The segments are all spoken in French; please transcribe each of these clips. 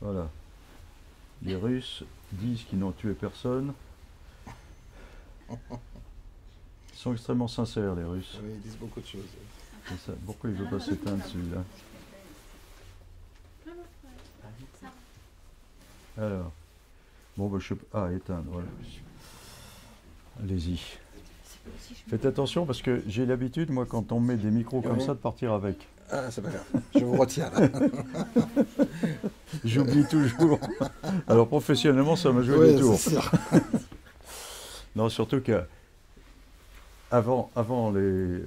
Voilà. Les Russes disent qu'ils n'ont tué personne. Ils sont extrêmement sincères, les Russes. Oui, ils disent beaucoup de choses. Pourquoi il ne veut pas s'éteindre celui-là Alors. Bon, bah, je peux... Ah, éteindre, voilà. Allez-y. Faites attention parce que j'ai l'habitude, moi, quand on met des micros comme ça, de partir avec. Ah, c'est pas grave, je vous retiens J'oublie toujours. Alors professionnellement, ça m'a joué des non, surtout que avant, les,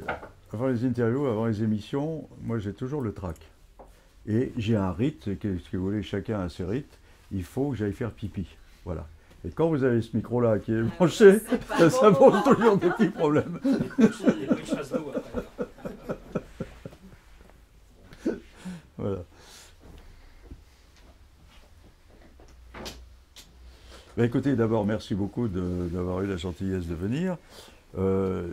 avant les interviews, avant les émissions, moi j'ai toujours le trac. Et j'ai un rite, ce que vous voulez, chacun a ses rites, il faut que j'aille faire pipi. Voilà. Et quand vous avez ce micro-là qui est ah, branché, ça pose toujours des petits problèmes. Bah, écoutez, d'abord, merci beaucoup d'avoir eu la gentillesse de venir. Euh,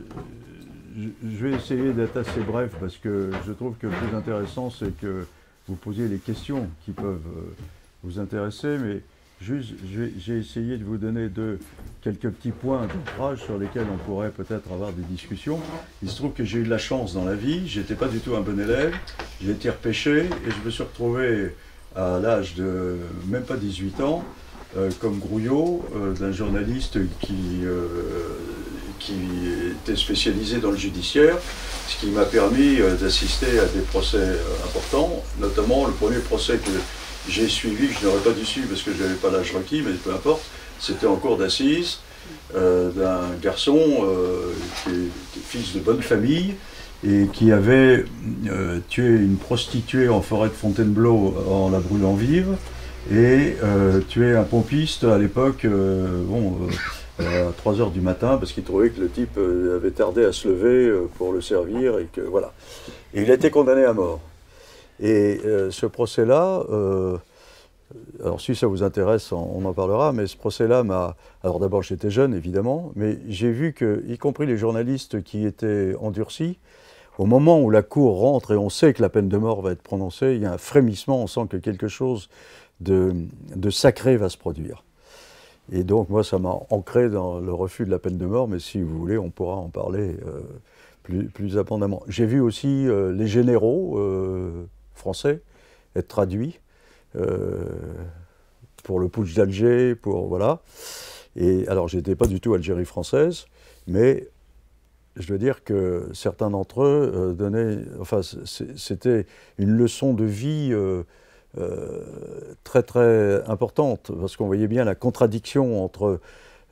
je vais essayer d'être assez bref parce que je trouve que le plus intéressant, c'est que vous posiez les questions qui peuvent euh, vous intéresser, mais j'ai essayé de vous donner quelques petits points d'ouvrage sur lesquels on pourrait peut-être avoir des discussions. Il se trouve que j'ai eu de la chance dans la vie, j'étais pas du tout un bon élève, j'ai été repêché et je me suis retrouvé à l'âge de même pas 18 ans, euh, comme grouillot euh, d'un journaliste qui, euh, qui était spécialisé dans le judiciaire, ce qui m'a permis d'assister à des procès importants, notamment le premier procès que j'ai suivi, je n'aurais pas dû suivre parce que je n'avais pas l'âge requis, mais peu importe. C'était en cours d'assises euh, d'un garçon euh, qui, était fils de bonne famille et qui avait euh, tué une prostituée en forêt de Fontainebleau en la brûlant vive et tué un pompiste à l'époque, bon, à 3 heures du matin parce qu'il trouvait que le type avait tardé à se lever pour le servir et que voilà. Et il a été condamné à mort. Et euh, ce procès-là, euh, alors si ça vous intéresse, on, en parlera, mais ce procès-là m'a... Alors d'abord j'étais jeune évidemment, mais j'ai vu que, y compris les journalistes qui étaient endurcis, au moment où la cour rentre et on sait que la peine de mort va être prononcée, il y a un frémissement, on sent que quelque chose de, sacré va se produire. Et donc moi ça m'a ancré dans le refus de la peine de mort, mais si vous voulez on pourra en parler euh, plus, plus, abondamment. J'ai vu aussi les généraux, français, être traduit euh, pour le putsch d'Alger, pour voilà. Et alors, j'étais pas du tout Algérie française, mais je veux dire que certains d'entre eux euh, donnaient, enfin, c'était une leçon de vie euh, très très importante, parce qu'on voyait bien la contradiction entre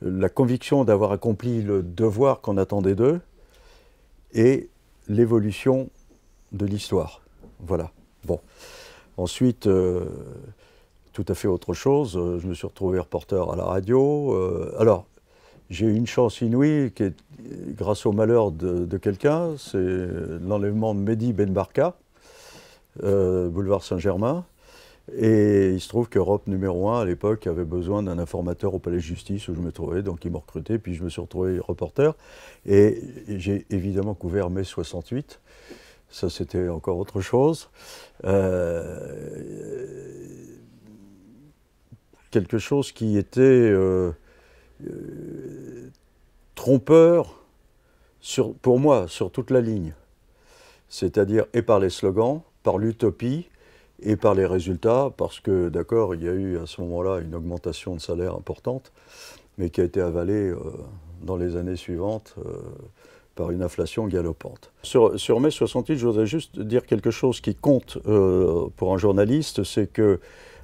la conviction d'avoir accompli le devoir qu'on attendait d'eux et l'évolution de l'histoire. Voilà. Bon. Ensuite, euh, tout à fait autre chose, euh, je me suis retrouvé reporter à la radio. Euh, alors, j'ai eu une chance inouïe qui est, grâce au malheur de, quelqu'un, c'est l'enlèvement de Mehdi Ben euh, boulevard Saint-Germain. Et il se trouve qu'Europe numéro 1 à l'époque avait besoin d'un informateur au palais de justice où je me trouvais, donc ils m'ont recruté, puis je me suis retrouvé reporter. Et j'ai évidemment couvert mai 68 ça c'était encore autre chose. Euh, quelque chose qui était euh, euh, trompeur sur, pour moi sur toute la ligne. C'est-à-dire et par les slogans, par l'utopie et par les résultats, parce que d'accord, il y a eu à ce moment-là une augmentation de salaire importante, mais qui a été avalée dans les années suivantes par une inflation galopante. Sur, mai 68, je voudrais juste dire quelque chose qui compte euh, pour un journaliste, c'est que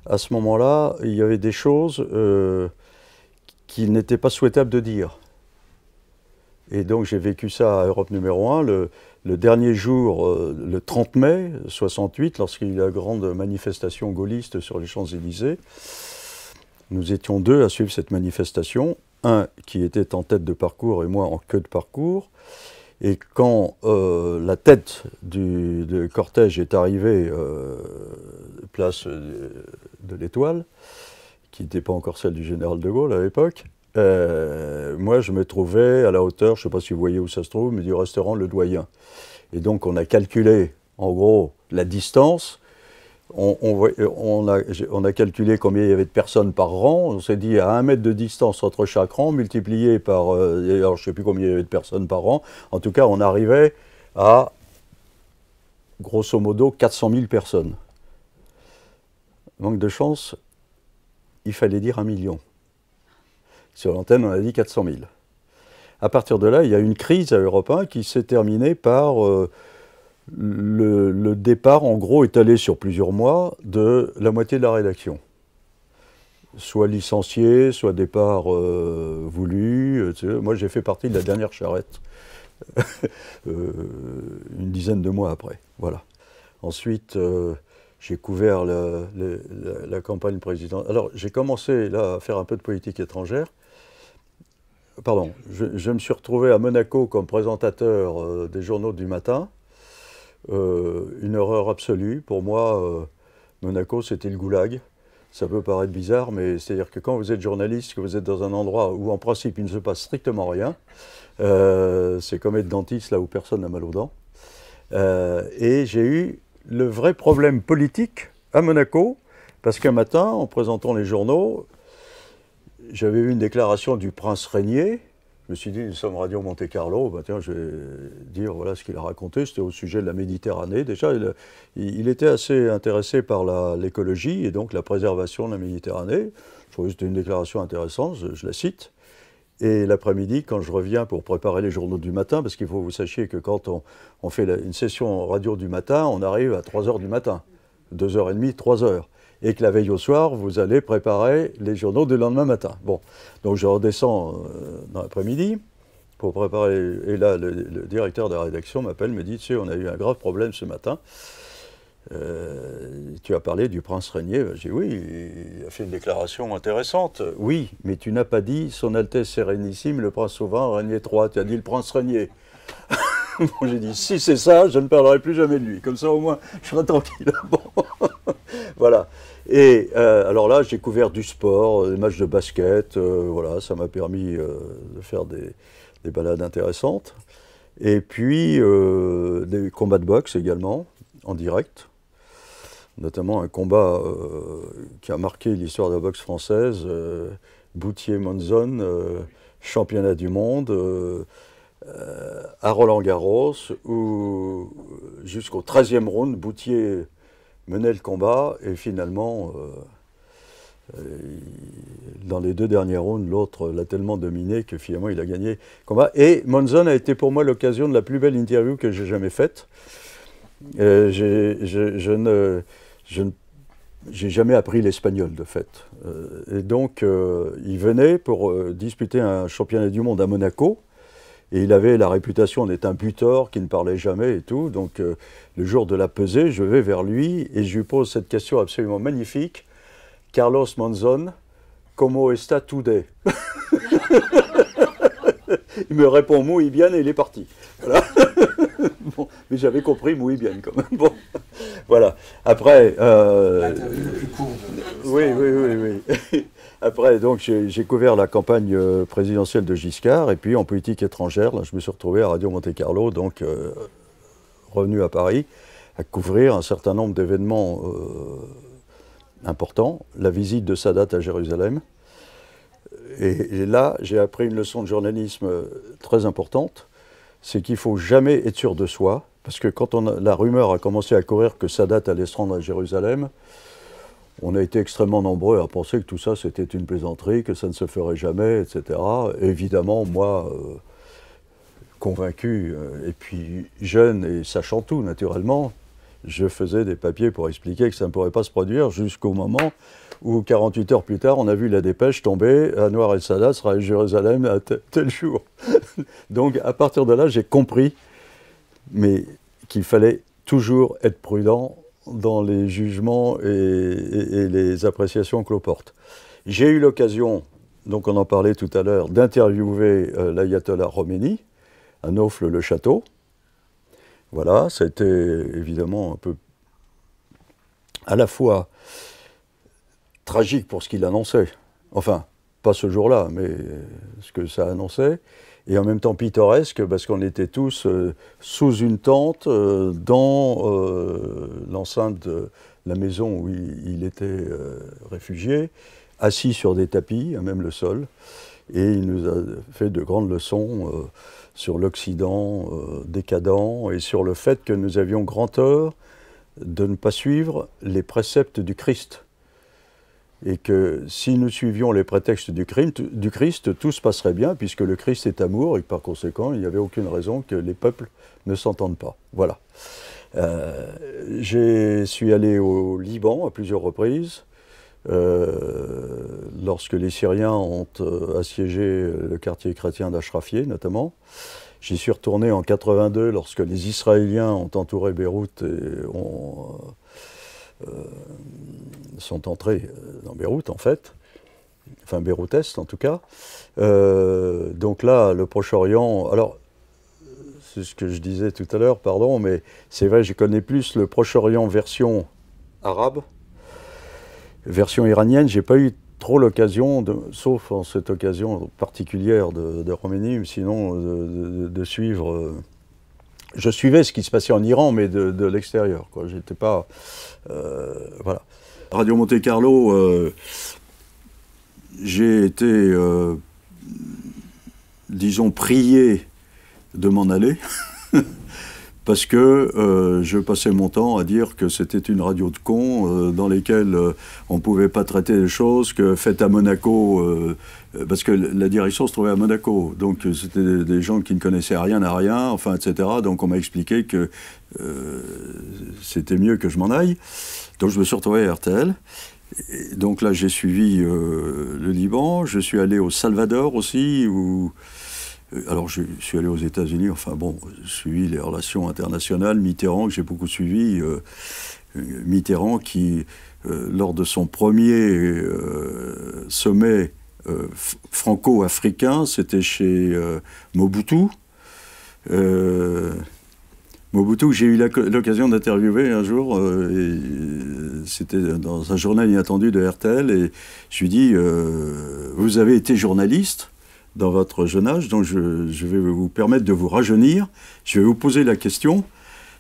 à ce moment-là, il y avait des choses euh, qu'il n'était pas souhaitable de dire. Et donc j'ai vécu ça à Europe numéro 1, le, dernier jour, euh, le 30 mai 68, lorsqu'il y a eu la grande manifestation gaulliste sur les Champs-Élysées. Nous étions deux à suivre cette manifestation, un qui était en tête de parcours et moi en queue de parcours. Et quand euh, la tête du, cortège est arrivée euh, place euh, de, l'Étoile, qui n'était pas encore celle du général de Gaulle à l'époque, moi je me trouvais à la hauteur, je ne sais pas si vous voyez où ça se trouve, mais du restaurant Le Doyen. Et donc on a calculé en gros la distance on, a, calculé combien il y avait de personnes par rang. On s'est dit à un mètre de distance entre chaque rang, multiplié par. Euh, je ne sais plus combien il y avait de personnes par rang. En tout cas, on arrivait à grosso modo 400 000 personnes. Manque de chance, il fallait dire un million. Sur l'antenne, on a dit 400 000. À partir de là, il y a une crise à Europe 1 qui s'est terminée par. Euh, le, départ, en gros, est allé sur plusieurs mois de la moitié de la rédaction. Soit licencié, soit départ euh, voulu. Euh, moi, j'ai fait partie de la dernière charrette, euh, une dizaine de mois après. Voilà. Ensuite, j'ai couvert la, campagne présidentielle. Alors, j'ai commencé là à faire un peu de politique étrangère. Pardon, je, me suis retrouvé à Monaco comme présentateur des journaux du matin. Euh, une horreur absolue. Pour moi, euh, Monaco, c'était le goulag. Ça peut paraître bizarre, mais c'est-à-dire que quand vous êtes journaliste, que vous êtes dans un endroit où en principe il ne se passe strictement rien, euh, c'est comme être dentiste là où personne n'a mal aux dents. et j'ai eu le vrai problème politique à Monaco, parce qu'un matin, en présentant les journaux, j'avais vu une déclaration du prince régné, je me suis dit, nous sommes Radio Monte Carlo, bah tiens, je vais dire voilà ce qu'il a raconté. C'était au sujet de la Méditerranée. Déjà, il, était assez intéressé par l'écologie et donc la préservation de la Méditerranée. Je c'était une déclaration intéressante, je, la cite. Et l'après-midi, quand je reviens pour préparer les journaux du matin, parce qu'il faut que vous sachiez que quand on, on fait une session radio du matin, on arrive à 3h du matin, 2h30, 3h et que la veille au soir, vous allez préparer les journaux du lendemain matin. Bon, donc je redescends euh, dans l'après-midi pour préparer. Et là, le, directeur de la rédaction m'appelle, me dit, tu sais, on a eu un grave problème ce matin. Euh, tu as parlé du prince Régnier. Ben, j'ai dit oui, il a fait une déclaration intéressante. Oui, mais tu n'as pas dit Son Altesse Sérénissime, le prince souverain Régnier III. Tu as dit le prince Régnier. j'ai dit si c'est ça, je ne parlerai plus jamais de lui. Comme ça, au moins, je serai tranquille. bon. voilà. Et euh, alors là, j'ai couvert du sport, euh, des matchs de basket, euh, voilà, ça m'a permis de faire des, balades intéressantes. Et puis des combats de boxe également, en direct. Notamment un combat qui a marqué l'histoire de la boxe française, Boutier-Monzon, championnat du monde. à Roland-Garros, où jusqu'au 13e round, Boutier menait le combat et finalement, euh, euh, dans les deux dernières rounds, l'autre l'a tellement dominé que finalement il a gagné le combat. Et Monzon a été pour moi l'occasion de la plus belle interview que j'ai jamais faite. Euh, je, je, ne, je j'ai jamais appris l'espagnol de fait. et donc, il venait pour disputer un championnat du monde à Monaco. Et il avait la réputation d'être un butor qui ne parlait jamais et tout. Donc euh, le jour de la pesée, je vais vers lui et je lui pose cette question absolument magnifique. Carlos manzon como está today Il me répond muy bien et il est parti. Voilà. bon, mais j'avais compris muy bien quand même. Bon, voilà. Après. Euh... plus Oui, oui, oui, oui. Après, donc, j'ai couvert la campagne euh, présidentielle de Giscard, et puis en politique étrangère, je me suis retrouvé à Radio Monte-Carlo, donc euh, revenu à Paris, à couvrir un certain nombre d'événements euh, importants. La visite de Sadat à Jérusalem. Et, là, j'ai appris une leçon de journalisme très importante, c'est qu'il ne faut jamais être sûr de soi, parce que quand la rumeur a commencé à courir que Sadat allait se rendre à Jérusalem, on a été extrêmement nombreux à penser que tout ça c'était une plaisanterie, que ça ne se ferait jamais, etc. évidemment, moi, euh, convaincu, euh, et puis jeune et sachant tout naturellement, je faisais des papiers pour expliquer que ça ne pourrait pas se produire jusqu'au moment où 48 heures plus tard, on a vu la dépêche tomber, à el Salah sera à Jérusalem à tel jour. Donc à partir de là, j'ai compris, mais qu'il fallait toujours être prudent dans les jugements et, les appréciations que l'on porte. J'ai eu l'occasion, donc on en parlait tout à l'heure, d'interviewer euh, l'ayatollah Khomeini à naufle le château Voilà, ça a été évidemment un peu à la fois tragique pour ce qu'il annonçait, enfin, pas ce jour-là, mais euh, ce que ça annonçait, et en même temps pittoresque parce qu'on était tous euh, sous une tente euh, dans euh, l'enceinte de la maison où il, était réfugié, assis sur des tapis, même le sol. Et il nous a fait de grandes leçons sur l'Occident décadent et sur le fait que nous avions grand tort de ne pas suivre les préceptes du Christ et que si nous suivions les prétextes du, du, Christ, tout se passerait bien, puisque le Christ est amour, et par conséquent, il n'y avait aucune raison que les peuples ne s'entendent pas. Voilà. Euh, je suis allé au Liban à plusieurs reprises, euh, lorsque les Syriens ont euh, assiégé le quartier chrétien d'Ashrafieh, notamment. J'y suis retourné en 82, lorsque les Israéliens ont entouré Beyrouth et ont euh, sont entrés euh, dans Beyrouth, en fait, enfin Beyrouth-Est en tout cas. Euh, donc là, le Proche-Orient, alors c'est ce que je disais tout à l'heure, pardon, mais c'est vrai, je connais plus le Proche-Orient version arabe, version iranienne. J'ai pas eu trop l'occasion, sauf en cette occasion particulière de, de Roménie, sinon de, de suivre je suivais ce qui se passait en Iran, mais de, de l'extérieur. J'étais pas. Euh, voilà. Radio Monte Carlo, euh, j'ai été, euh, disons, prié de m'en aller, parce que je passais mon temps à dire que c'était une radio de cons dans lesquelles on ne pouvait pas traiter des choses, que faites à Monaco, euh, parce que la direction se trouvait à Monaco. Donc c'était des gens qui ne connaissaient rien à rien, enfin, etc. Donc on m'a expliqué que euh, c'était mieux que je m'en aille. Donc je me suis retrouvé à RTL. donc là, j'ai suivi euh, le Liban. Je suis allé au Salvador aussi, où. Alors, je suis allé aux États-Unis, enfin bon, suivi les relations internationales. Mitterrand, que j'ai beaucoup suivi, Mitterrand qui, lors de son premier sommet euh, franco-africain, c'était chez euh, Mobutu. Euh, Mobutu, j'ai eu l'occasion d'interviewer un jour, c'était dans un journal inattendu de RTL, et je lui ai dit, vous avez été journaliste dans votre jeune âge, donc je, je, vais vous permettre de vous rajeunir, je vais vous poser la question,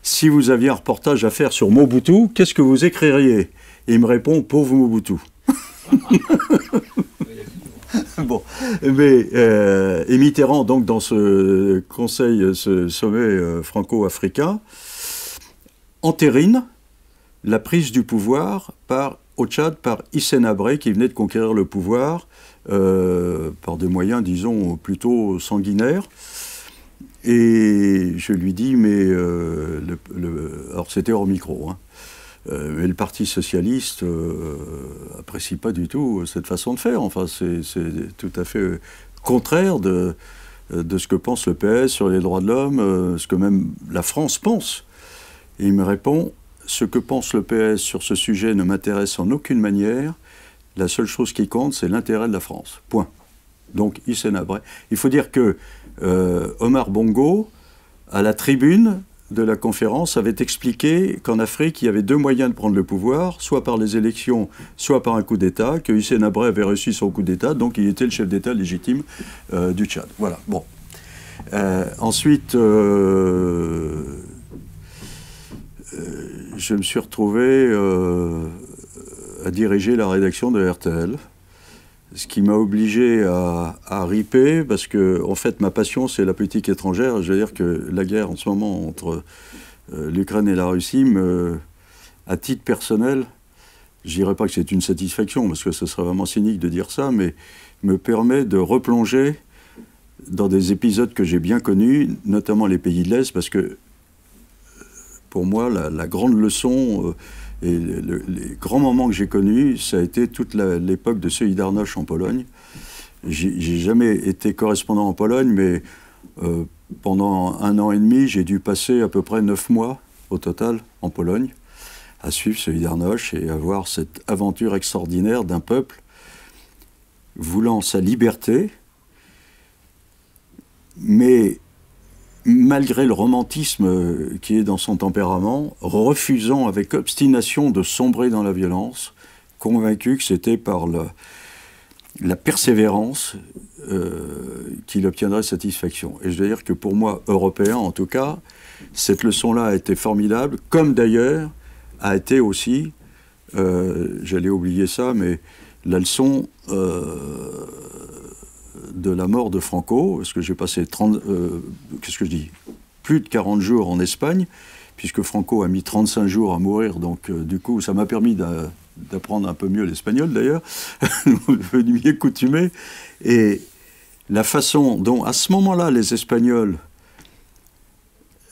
si vous aviez un reportage à faire sur Mobutu, qu'est-ce que vous écririez Et il me répond, pauvre Mobutu. bon, mais euh, et Mitterrand donc dans ce conseil, ce sommet euh, franco-africain, entérine la prise du pouvoir par au Tchad par Issenabré qui venait de conquérir le pouvoir euh, par des moyens, disons, plutôt sanguinaires. Et je lui dis, mais le, alors c'était hors micro, hein, euh, mais le Parti socialiste n'apprécie euh, pas du tout euh, cette façon de faire. Enfin, c'est tout à fait contraire de, ce que pense le PS sur les droits de l'homme, ce que même la France pense. Et il me répond Ce que pense le PS sur ce sujet ne m'intéresse en aucune manière. La seule chose qui compte, c'est l'intérêt de la France. Point. Donc, il s'est Il faut dire que Omar Bongo, à la tribune, de la conférence avait expliqué qu'en Afrique, il y avait deux moyens de prendre le pouvoir, soit par les élections, soit par un coup d'État, que Hussein Abré avait reçu son coup d'État, donc il était le chef d'État légitime euh, du Tchad. Voilà, bon. Euh, ensuite, euh, je me suis retrouvé à diriger la rédaction de RTL ce qui m'a obligé à, à, riper, parce que, en fait, ma passion, c'est la politique étrangère. Je veux dire que la guerre en ce moment entre euh, l'Ukraine et la Russie, me, à titre personnel, je dirais pas que c'est une satisfaction, parce que ce serait vraiment cynique de dire ça, mais me permet de replonger dans des épisodes que j'ai bien connus, notamment les pays de l'Est, parce que, euh, pour moi, la, grande leçon. Euh, et les grands moments que j'ai connus, ça a été toute l'époque de Solidarność en Pologne. J'ai jamais été correspondant en Pologne, mais euh, pendant un an et demi, j'ai dû passer à peu près neuf mois au total en Pologne à suivre Solidarność et à voir cette aventure extraordinaire d'un peuple voulant sa liberté, mais malgré le romantisme euh, qui est dans son tempérament, refusant avec obstination de sombrer dans la violence, convaincu que c'était par la persévérance euh, qu'il obtiendrait satisfaction. Et je veux dire que pour moi, européen en tout cas, cette leçon-là a été formidable, comme d'ailleurs a été aussi, euh, j'allais oublier ça, mais la leçon de la mort de Franco, parce que j'ai passé euh, qu'est-ce que je dis, plus de 40 jours en Espagne, puisque Franco a mis 35 jours à mourir, donc euh, du coup ça m'a permis d'apprendre un peu mieux l'espagnol d'ailleurs, devenu mieux coutumé, et la façon dont à ce moment-là les Espagnols,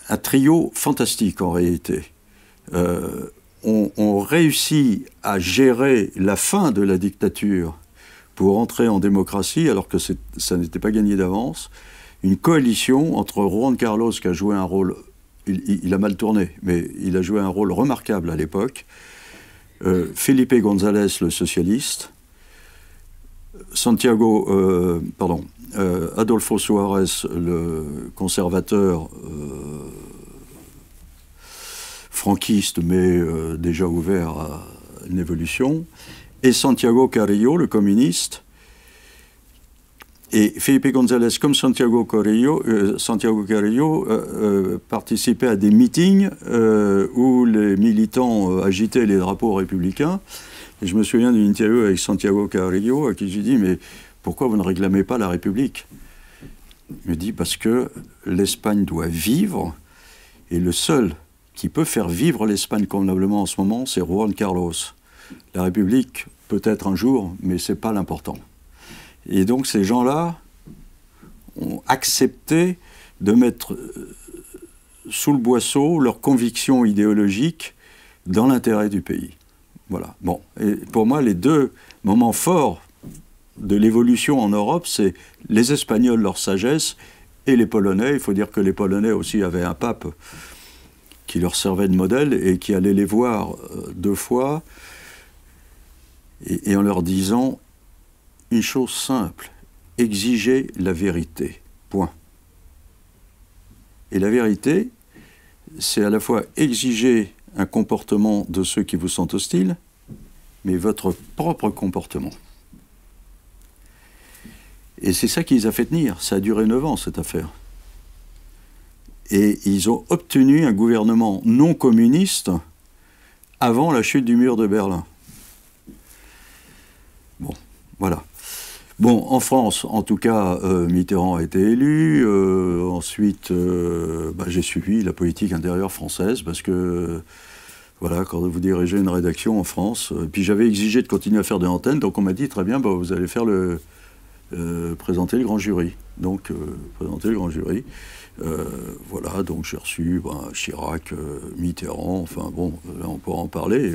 un trio fantastique en réalité, euh, ont réussi à gérer la fin de la dictature pour entrer en démocratie, alors que ça n'était pas gagné d'avance, une coalition entre Juan Carlos, qui a joué un rôle, il, a mal tourné, mais il a joué un rôle remarquable à l'époque, euh, Felipe González, le socialiste, Santiago, euh, pardon, euh, Adolfo Suarez, le conservateur franquiste, mais déjà ouvert à une évolution, et Santiago Carrillo, le communiste. Et Felipe González, comme Santiago Carrillo, euh, Santiago Carrillo euh, euh, participait à des meetings où les militants agitaient les drapeaux républicains. Et je me souviens d'une interview avec Santiago Carrillo à qui j'ai dit Mais pourquoi vous ne réclamez pas la République Il me dit Parce que l'Espagne doit vivre, et le seul qui peut faire vivre l'Espagne convenablement en ce moment, c'est Juan Carlos. La République, peut-être un jour, mais ce n'est pas l'important. Et donc ces gens-là ont accepté de mettre euh, sous le boisseau leurs convictions idéologiques dans l'intérêt du pays. Voilà. Bon. Et pour moi, les deux moments forts de l'évolution en Europe, c'est les Espagnols, leur sagesse, et les Polonais. Il faut dire que les Polonais aussi avaient un pape qui leur servait de modèle et qui allait les voir euh, deux fois et, en leur disant une chose simple, exiger la vérité, point. Et la vérité, c'est à la fois exiger un comportement de ceux qui vous sont hostiles, mais votre propre comportement. Et c'est ça qui les a fait tenir. Ça a duré 9 ans, cette affaire. Et ils ont obtenu un gouvernement non communiste avant la chute du mur de Berlin. Voilà. Bon, en France, en tout cas, euh, Mitterrand a été élu. Euh, ensuite, euh, bah, j'ai suivi la politique intérieure française parce que, voilà, quand vous dirigez une rédaction en France, puis j'avais exigé de continuer à faire des antennes, donc on m'a dit très bien, bah, vous allez faire le, présenter le grand jury. Donc, présenter le grand jury. voilà, donc j'ai reçu bah, Chirac, Mitterrand, enfin bon, on pourra en parler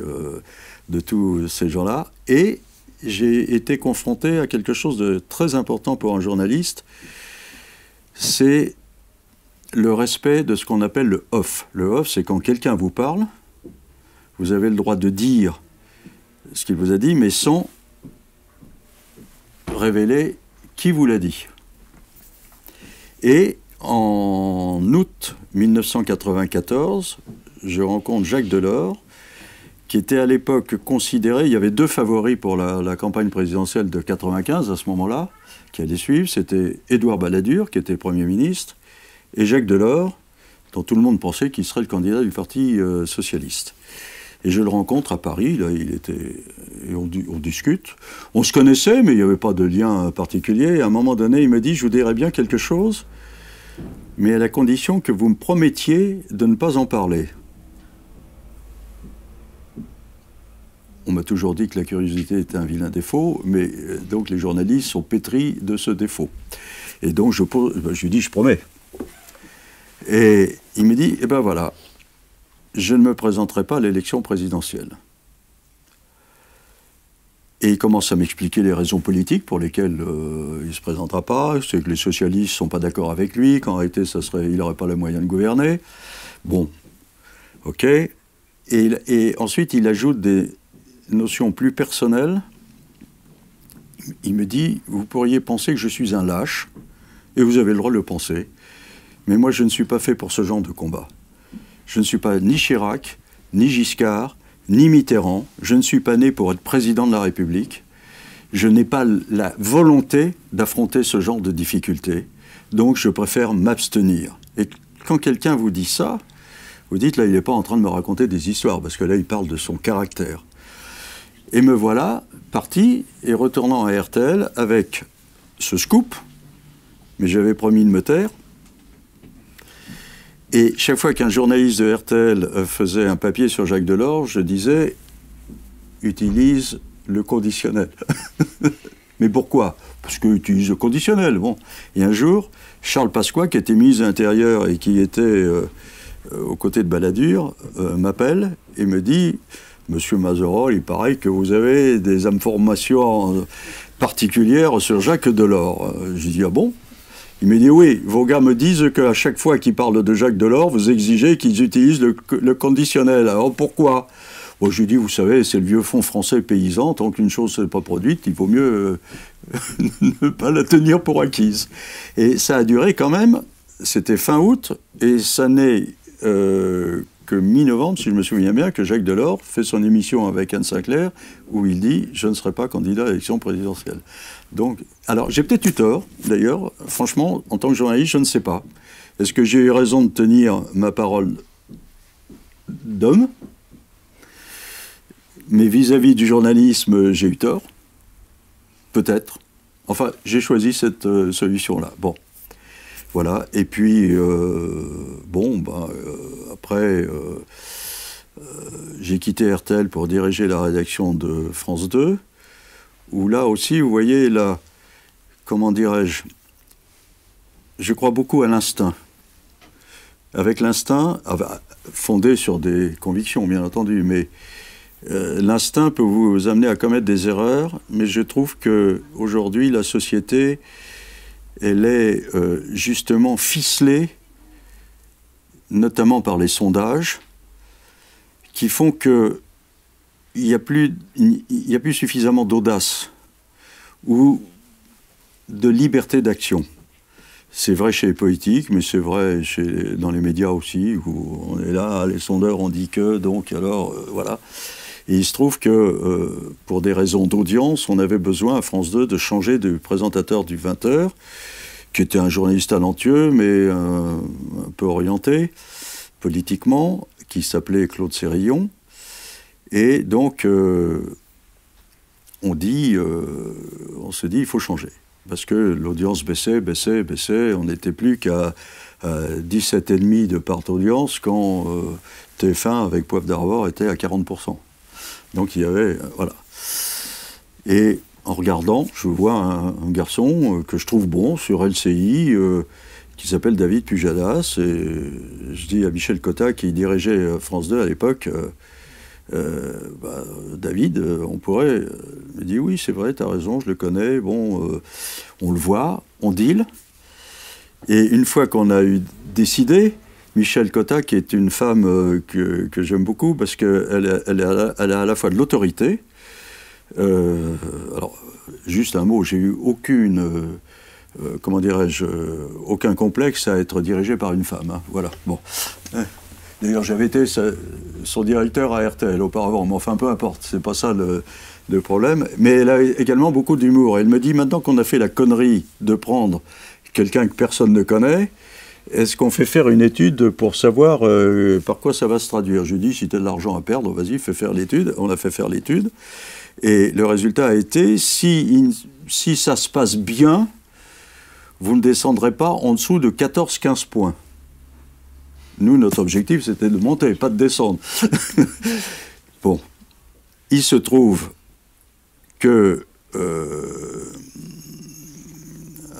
de tous ces gens-là. Et j'ai été confronté à quelque chose de très important pour un journaliste, c'est le respect de ce qu'on appelle le off. Le off, c'est quand quelqu'un vous parle, vous avez le droit de dire ce qu'il vous a dit, mais sans révéler qui vous l'a dit. Et en août 1994, je rencontre Jacques Delors qui était à l'époque considéré, il y avait deux favoris pour la, campagne présidentielle de 95 à ce moment-là, qui allait suivre, c'était Édouard Balladur, qui était Premier ministre, et Jacques Delors, dont tout le monde pensait qu'il serait le candidat du Parti euh, socialiste. Et je le rencontre à Paris, là, il était, et on, discute. On se connaissait, mais il n'y avait pas de lien particulier. à un moment donné, il m'a dit, je vous dirais bien quelque chose, mais à la condition que vous me promettiez de ne pas en parler. On m'a toujours dit que la curiosité était un vilain défaut, mais euh, donc les journalistes sont pétris de ce défaut. Et donc je, ben, je lui dis, je promets. Et il me dit, eh ben voilà, je ne me présenterai pas à l'élection présidentielle. Et il commence à m'expliquer les raisons politiques pour lesquelles euh, il ne se présentera pas. C'est que les socialistes ne sont pas d'accord avec lui, qu'en réalité, ça serait, il n'aurait pas les moyens de gouverner. Bon, ok. et ensuite, il ajoute des, notion plus personnelle, il me dit, vous pourriez penser que je suis un lâche, et vous avez le droit de le penser, mais moi je ne suis pas fait pour ce genre de combat. Je ne suis pas ni Chirac, ni Giscard, ni Mitterrand, je ne suis pas né pour être président de la République, je n'ai pas la volonté d'affronter ce genre de difficultés, donc je préfère m'abstenir. Et quand quelqu'un vous dit ça, vous dites là, il n'est pas en train de me raconter des histoires, parce que là, il parle de son caractère. Et me voilà parti et retournant à RTL avec ce scoop, mais j'avais promis de me taire. Et chaque fois qu'un journaliste de RTL faisait un papier sur Jacques Delors, je disais utilise le conditionnel. mais pourquoi Parce qu'utilise utilise le conditionnel. Bon. Et un jour, Charles Pasqua, qui était ministre de l'Intérieur et qui était euh, euh, aux côtés de Balladur, euh, m'appelle et me dit Monsieur Mazerolle, il paraît que vous avez des informations particulières sur Jacques Delors. Euh, J'ai dit, ah bon Il me dit, oui, vos gars me disent qu'à chaque fois qu'ils parlent de Jacques Delors, vous exigez qu'ils utilisent le, conditionnel. Alors pourquoi je lui dis, vous savez, c'est le vieux fonds français paysan, tant qu'une chose s'est pas produite, il vaut mieux euh, ne pas la tenir pour acquise. Et ça a duré quand même, c'était fin août, et ça n'est euh, que mi-novembre, si je me souviens bien, que Jacques Delors fait son émission avec Anne Sinclair où il dit Je ne serai pas candidat à l'élection présidentielle. Donc, alors j'ai peut-être eu tort, d'ailleurs. Franchement, en tant que journaliste, je ne sais pas. Est-ce que j'ai eu raison de tenir ma parole d'homme Mais vis-à-vis du journalisme, j'ai eu tort. Peut-être. Enfin, j'ai choisi cette euh, solution-là. Bon. Voilà. Et puis, euh, bon, bah, euh, après, euh, j'ai quitté RTL pour diriger la rédaction de France 2, où là aussi, vous voyez, là, comment dirais-je, je crois beaucoup à l'instinct. Avec l'instinct, fondé sur des convictions, bien entendu, mais l'instinct peut vous amener à commettre des erreurs, mais je trouve qu'aujourd'hui, la société elle est euh, justement ficelée, notamment par les sondages, qui font que il n'y a, plus, suffisamment d'audace ou de liberté d'action. C'est vrai chez les politiques, mais c'est vrai dans les médias aussi, où on est là, les sondeurs ont dit que, donc alors, euh, voilà. Et il se trouve que, euh, pour des raisons d'audience, on avait besoin à France 2 de changer du présentateur du 20h, qui était un journaliste talentueux, mais euh, un peu orienté politiquement, qui s'appelait Claude Sérillon. Et donc, euh, on, dit, on se dit, il faut changer. Parce que l'audience baissait, baissait, baissait. On n'était plus qu'à 17,5 de part d'audience, quand TF1 avec Poivre d'Arvor était à 40%. Donc il y avait. Euh, voilà. Et en regardant, je vois un, garçon euh, que je trouve bon sur LCI, euh, qui s'appelle David Pujadas. Et je dis à Michel Cotta, qui dirigeait France 2 à l'époque, bah, David, on pourrait. Il me dit Oui, c'est vrai, tu as raison, je le connais. Bon, on le voit, on deal. Et une fois qu'on a eu décidé, Michel Cotta, qui est une femme euh, que, j'aime beaucoup parce qu'elle elle a, à la fois de l'autorité. Euh, alors, juste un mot, j'ai eu aucune, euh, comment dirais-je, aucun complexe à être dirigé par une femme. Hein, voilà, bon. Eh, d'ailleurs, j'avais été son directeur à RTL auparavant, mais enfin, peu importe, c'est pas ça le, le, problème. Mais elle a également beaucoup d'humour. Elle me dit maintenant qu'on a fait la connerie de prendre quelqu'un que personne ne connaît, est-ce qu'on fait faire une étude pour savoir euh, par quoi ça va se traduire Je lui dis, si tu as de l'argent à perdre, vas-y, fais faire l'étude. On a fait faire l'étude. Et le résultat a été, si, si ça se passe bien, vous ne descendrez pas en dessous de 14-15 points. Nous, notre objectif, c'était de monter, pas de descendre. bon, il se trouve que euh,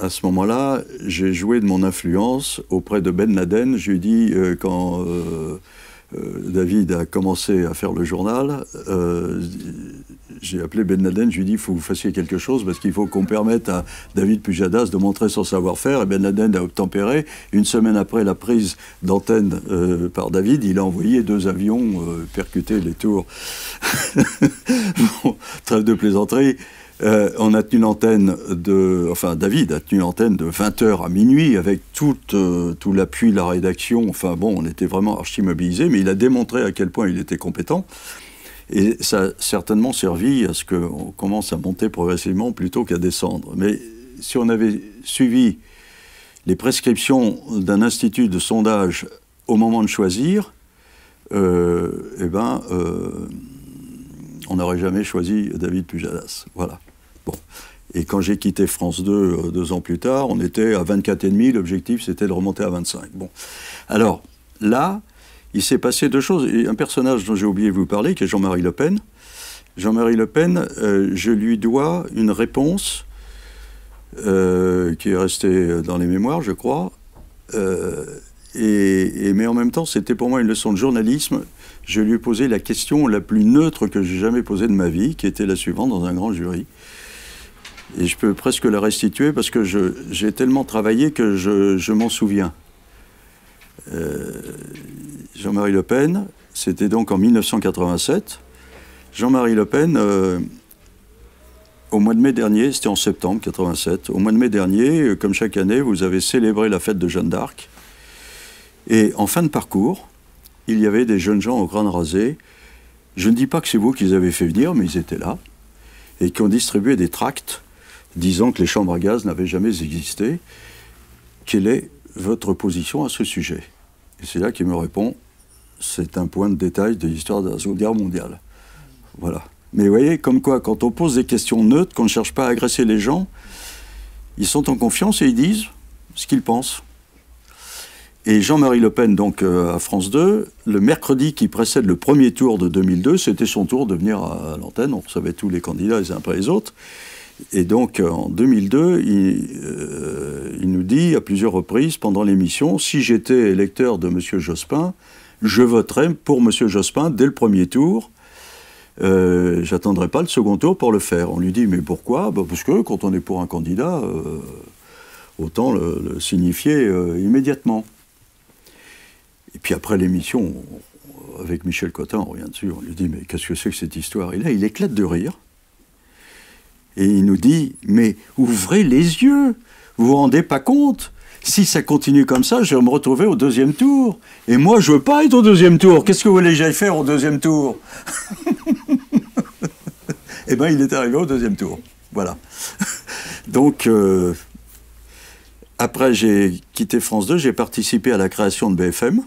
à ce moment-là, j'ai joué de mon influence auprès de Ben Laden. Je lui ai dit, euh, quand euh, euh, David a commencé à faire le journal, j'ai appelé Ben Laden, je lui ai dit, il faut que vous fassiez quelque chose parce qu'il faut qu'on permette à David Pujadas de montrer son savoir-faire. Et Ben Laden a obtempéré. Une semaine après la prise d'antenne par David, il a envoyé deux avions percuter les tours. trêve de plaisanterie. Euh, on a tenu l'antenne de, enfin David a tenu l'antenne de 20h à minuit avec tout, euh, tout l'appui de la rédaction. Enfin bon, on était vraiment archi mobilisés, mais il a démontré à quel point il était compétent. Et ça a certainement servi à ce qu'on commence à monter progressivement plutôt qu'à descendre. Mais si on avait suivi les prescriptions d'un institut de sondage au moment de choisir, euh, eh ben, on n'aurait jamais choisi David Pujadas. Voilà. Bon. Et quand j'ai quitté France 2 euh, deux ans plus tard, on était à 24,5. L'objectif, c'était de remonter à 25. Bon. Alors, là, il s'est passé deux choses. un personnage dont j'ai oublié de vous parler, qui est Jean-Marie Le Pen. Jean-Marie Le Pen, euh, je lui dois une réponse euh, qui est restée dans les mémoires, je crois. mais en même temps, c'était pour moi une leçon de journalisme. Je lui ai posé la question la plus neutre que j'ai jamais posée de ma vie, qui était la suivante dans un grand jury. Et je peux presque la restituer parce que j'ai tellement travaillé que je, m'en souviens. Euh, Jean-Marie Le Pen, c'était donc en 1987. Jean-Marie Le Pen, euh, au mois de mai dernier, c'était en septembre 87, au mois de mai dernier, euh, comme chaque année, vous avez célébré la fête de Jeanne d'Arc. Et en fin de parcours, il y avait des jeunes gens au grand rasé. Je ne dis pas que c'est vous qui les avez fait venir, mais ils étaient là. Et qui ont distribué des tracts disant que les chambres à gaz n'avaient jamais existé. Quelle est votre position à ce sujet Et c'est là qu'il me répond, c'est un point de détail de l'histoire de la Seconde Guerre mondiale. Voilà. Mais vous voyez, comme quoi, quand on pose des questions neutres, qu'on ne cherche pas à agresser les gens, ils sont en confiance et ils disent ce qu'ils pensent. Et Jean-Marie Le Pen, donc euh, à France 2, le mercredi qui précède le premier tour de 2002, c'était son tour de venir à, l'antenne. On savait tous les candidats les uns après les autres. Et donc, euh, en 2002, euh, il, nous dit à plusieurs reprises pendant l'émission si j'étais électeur de M. Jospin, je voterais pour M. Jospin dès le premier tour. je euh, J'attendrai pas le second tour pour le faire. On lui dit mais pourquoi bah, Parce que quand on est pour un candidat, autant le, le signifier immédiatement. Et puis après l'émission, avec Michel Cotin, on revient dessus, on lui dit mais qu'est-ce que c'est que cette histoire Et là, il éclate de rire. Et il nous dit, mais ouvrez les yeux, vous vous rendez pas compte si ça continue comme ça, je vais me retrouver au deuxième tour. Et moi, je veux pas être au deuxième tour. Qu'est-ce que vous voulez que j'aille faire au deuxième tour Eh bien, il est arrivé au deuxième tour. Voilà. Donc, euh, après, j'ai quitté France 2, j'ai participé à la création de BFM.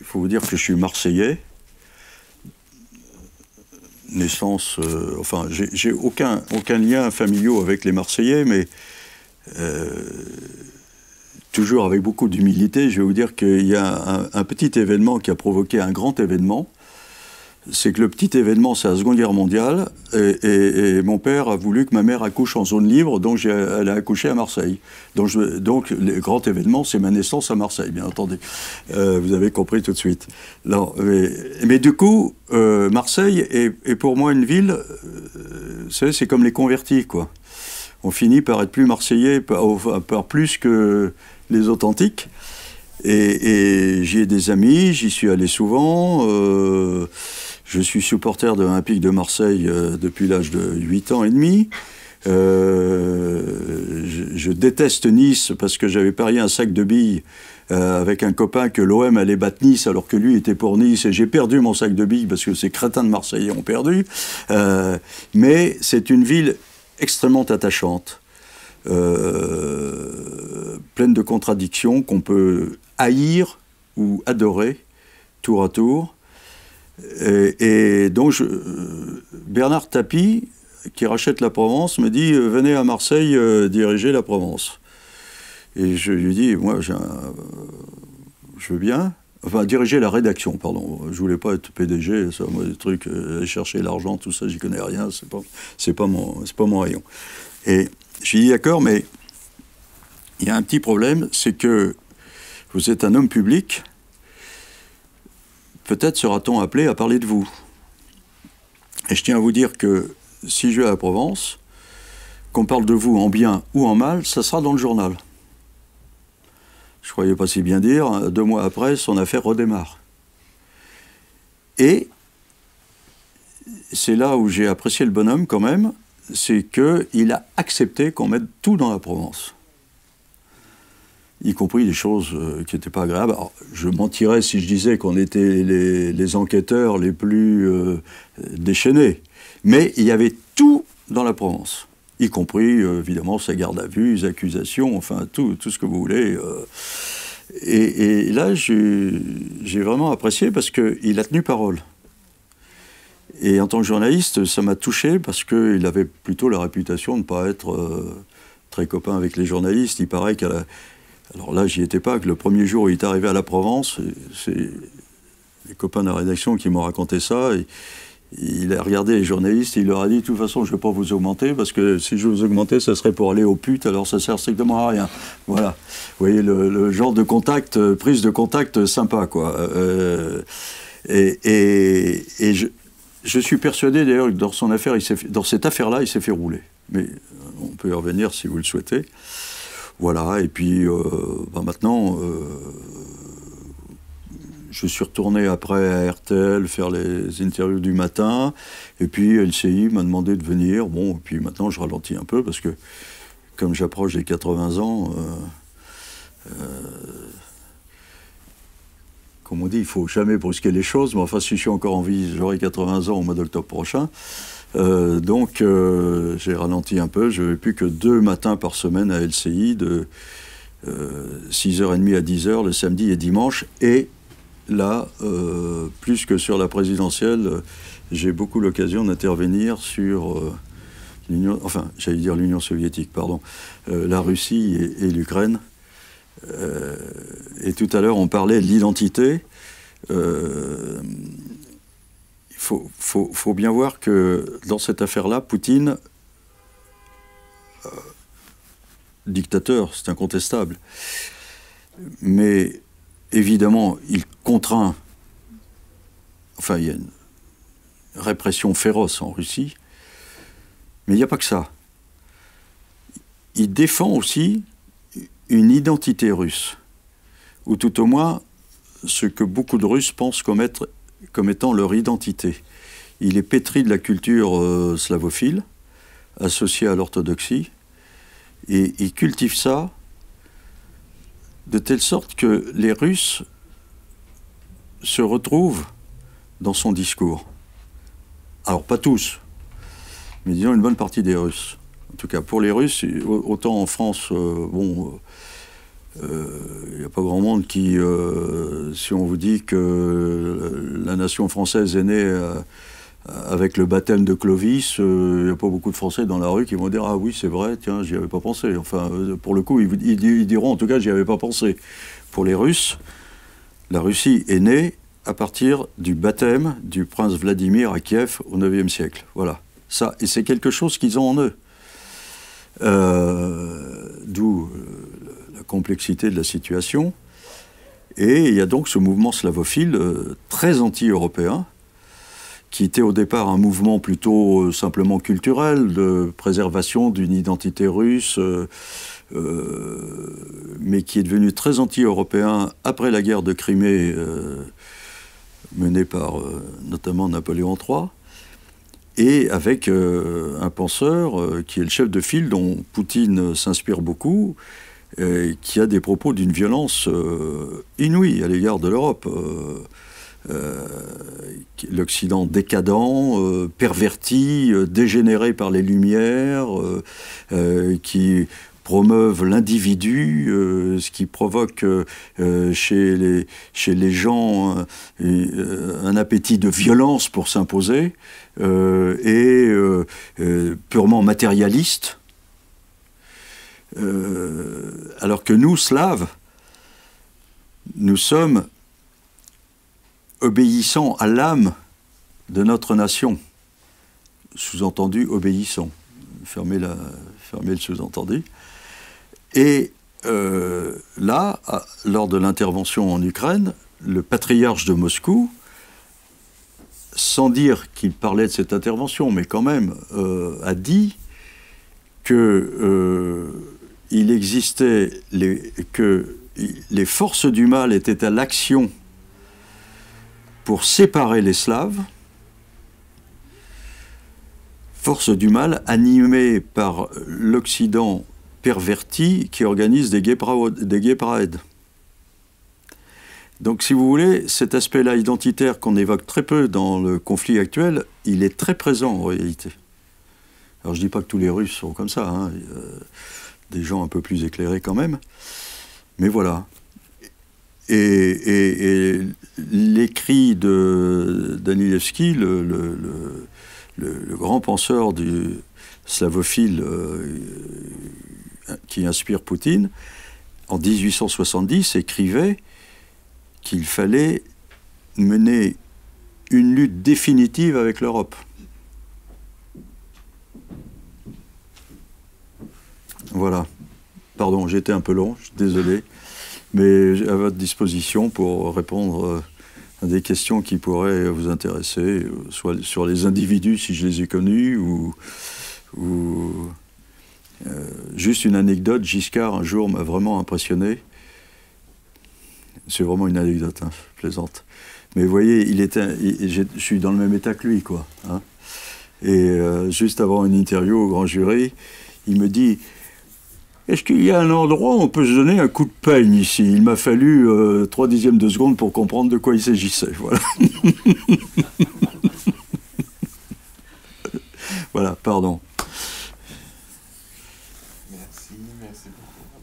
Il faut vous dire que je suis marseillais naissance. Euh, enfin, j'ai aucun, aucun lien familial avec les Marseillais, mais euh, toujours avec beaucoup d'humilité, je vais vous dire qu'il y a un, petit événement qui a provoqué un grand événement c'est que le petit événement, c'est la Seconde Guerre mondiale, et, mon père a voulu que ma mère accouche en zone libre, donc elle a accouché à Marseille. Donc, donc le grand événement, c'est ma naissance à Marseille, bien entendu. Euh, vous avez compris tout de suite. mais, du coup, euh, Marseille est, pour moi une ville, euh, c'est comme les convertis, quoi. On finit par être plus marseillais, par, plus que les authentiques. Et, j'y ai des amis, j'y suis allé souvent. Je suis supporter de l'Olympique de Marseille euh, depuis l'âge de 8 ans et demi. Euh, je, déteste Nice parce que j'avais parié un sac de billes euh, avec un copain que l'OM allait battre Nice alors que lui était pour Nice et j'ai perdu mon sac de billes parce que ces crétins de Marseillais ont perdu. mais c'est une ville extrêmement attachante, pleine de contradictions qu'on peut haïr ou adorer tour à tour. Et, donc, euh, Bernard Tapie, qui rachète la Provence, me dit euh, Venez à Marseille euh, diriger la Provence. Et je lui dis Moi, je veux bien. Enfin, diriger la rédaction, pardon. Je voulais pas être PDG, ça, moi, des trucs, aller chercher l'argent, tout ça, j'y connais rien, c'est pas, c'est pas mon, c'est pas mon rayon. Et j'ai dis d'accord, mais il y a un petit problème, c'est que vous êtes un homme public, peut-être sera-t-on appelé à parler de vous. Et je tiens à vous dire que si je vais à la Provence, qu'on parle de vous en bien ou en mal, ça sera dans le journal. Je ne croyais pas si bien dire, deux mois après, son affaire redémarre. Et c'est là où j'ai apprécié le bonhomme quand même, c'est qu'il a accepté qu'on mette tout dans la Provence y compris des choses euh, qui n'étaient pas agréables. Alors, je mentirais si je disais qu'on était les, enquêteurs les plus euh, déchaînés, mais il y avait tout dans la Provence, y compris euh, évidemment sa garde à vue, les accusations, enfin tout, tout ce que vous voulez. et, et, là, j'ai vraiment apprécié parce qu'il a tenu parole. Et en tant que journaliste, ça m'a touché parce qu'il avait plutôt la réputation de ne pas être très copain avec les journalistes. Il paraît qu'à la, alors là, j'y étais pas, que le premier jour où il est arrivé à la Provence, c'est les copains de la rédaction qui m'ont raconté ça. il a regardé les journalistes, il leur a dit, de toute façon, je ne vais pas vous augmenter, parce que si je vous augmentais, ça serait pour aller aux putes, alors ça sert strictement à rien. Voilà. Vous voyez, le, genre de contact, euh, prise de contact sympa, quoi. Euh, et, je, suis persuadé, d'ailleurs, que dans, dans cette affaire-là, il s'est fait rouler. Mais euh, on peut y revenir si vous le souhaitez. Voilà, et puis euh, bah, maintenant, euh, je suis retourné après à RTL faire les interviews du matin, et puis LCI m'a demandé de venir. Bon, et puis maintenant je ralentis un peu parce que comme j'approche des 80 ans, euh, comme on dit, il faut jamais brusquer les choses, mais enfin si je suis encore en vie, j'aurai 80 ans au mois d'octobre prochain. Euh, donc euh, j'ai ralenti un peu, je n'avais plus que deux matins par semaine à LCI, de 6h30 euh, à 10h le samedi et dimanche. Et là, plus que sur la présidentielle, j'ai beaucoup l'occasion d'intervenir sur l'Union, enfin j'allais dire l'Union soviétique, pardon, la Russie et, l'Ukraine. et tout à l'heure on parlait de l'identité faut, faut, bien voir que dans cette affaire-là, Poutine, euh, dictateur, c'est incontestable, mais évidemment, il contraint, enfin, il y a une répression féroce en Russie, mais il n'y a pas que ça. Il défend aussi une identité russe, ou tout au moins ce que beaucoup de Russes pensent comme être comme étant leur identité. Il est pétri de la culture euh, slavophile, associée à l'orthodoxie, et il cultive ça de telle sorte que les Russes se retrouvent dans son discours. Alors pas tous, mais disons une bonne partie des Russes. En tout cas, pour les Russes, autant en France, euh, bon, il euh, n'y a pas grand monde qui, euh, si on vous dit que la nation française est née euh, avec le baptême de Clovis, il n'y a pas beaucoup de Français dans la rue qui vont dire Ah oui, c'est vrai, tiens, j'y avais pas pensé. Enfin, pour le coup, ils, diront En tout cas, j'y avais pas pensé. Pour les Russes, la Russie est née à partir du baptême du prince Vladimir à Kiev au 9 IXe siècle. Voilà. Ça, et c'est quelque chose qu'ils ont en eux. D'où complexité de la situation. Et il y a donc ce mouvement slavophile euh, très anti-européen, qui était au départ un mouvement plutôt euh, simplement culturel, de préservation d'une identité russe, euh, mais qui est devenu très anti-européen après la guerre de Crimée, menée par notamment Napoléon III et avec un penseur qui est le chef de file dont Poutine s'inspire beaucoup, qui a des propos d'une violence euh, inouïe à l'égard de l'Europe. Euh, euh, l'Occident décadent, perverti, dégénéré par les Lumières, qui promeuvent l'individu, ce qui provoque chez, les, chez les gens un appétit de violence pour s'imposer, et purement matérialiste. Euh, alors que nous, Slaves, nous sommes obéissants à l'âme de notre nation. Sous-entendu, obéissant Fermez, la, le sous-entendu. Et euh, là, lors de l'intervention en Ukraine, le patriarche de Moscou, sans dire qu'il parlait de cette intervention, mais quand même, euh, a dit que il existait que les forces du mal étaient à l'action pour séparer les Slaves, forces du mal animées par l'Occident perverti qui organise des gay, Donc si vous voulez, cet aspect-là identitaire qu'on évoque très peu dans le conflit actuel, il est très présent en réalité. Alors je ne dis pas que tous les Russes sont comme ça. Hein. Euh, des gens un peu plus éclairés quand même. Mais voilà. Et, l'écrit de Danilevski, le, grand penseur du slavophile euh, qui inspire Poutine, en 1870 écrivait qu'il fallait mener une lutte définitive avec l'Europe. Voilà. Pardon, j'étais un peu long, désolé. Mais à votre disposition pour répondre euh, à des questions qui pourraient vous intéresser, euh, soit sur les individus si je les ai connus, ou, euh, juste une anecdote. Giscard, un jour, m'a vraiment impressionné. C'est vraiment une anecdote, hein, plaisante. Mais vous voyez, il était, je suis dans le même état que lui, quoi. Hein. Et juste avant une interview au grand jury, il me dit est-ce qu'il y a un endroit où on peut se donner un coup de peigne ici Il m'a fallu euh, trois dixièmes de seconde pour comprendre de quoi il s'agissait. Voilà. voilà, pardon. Merci, merci beaucoup. Ah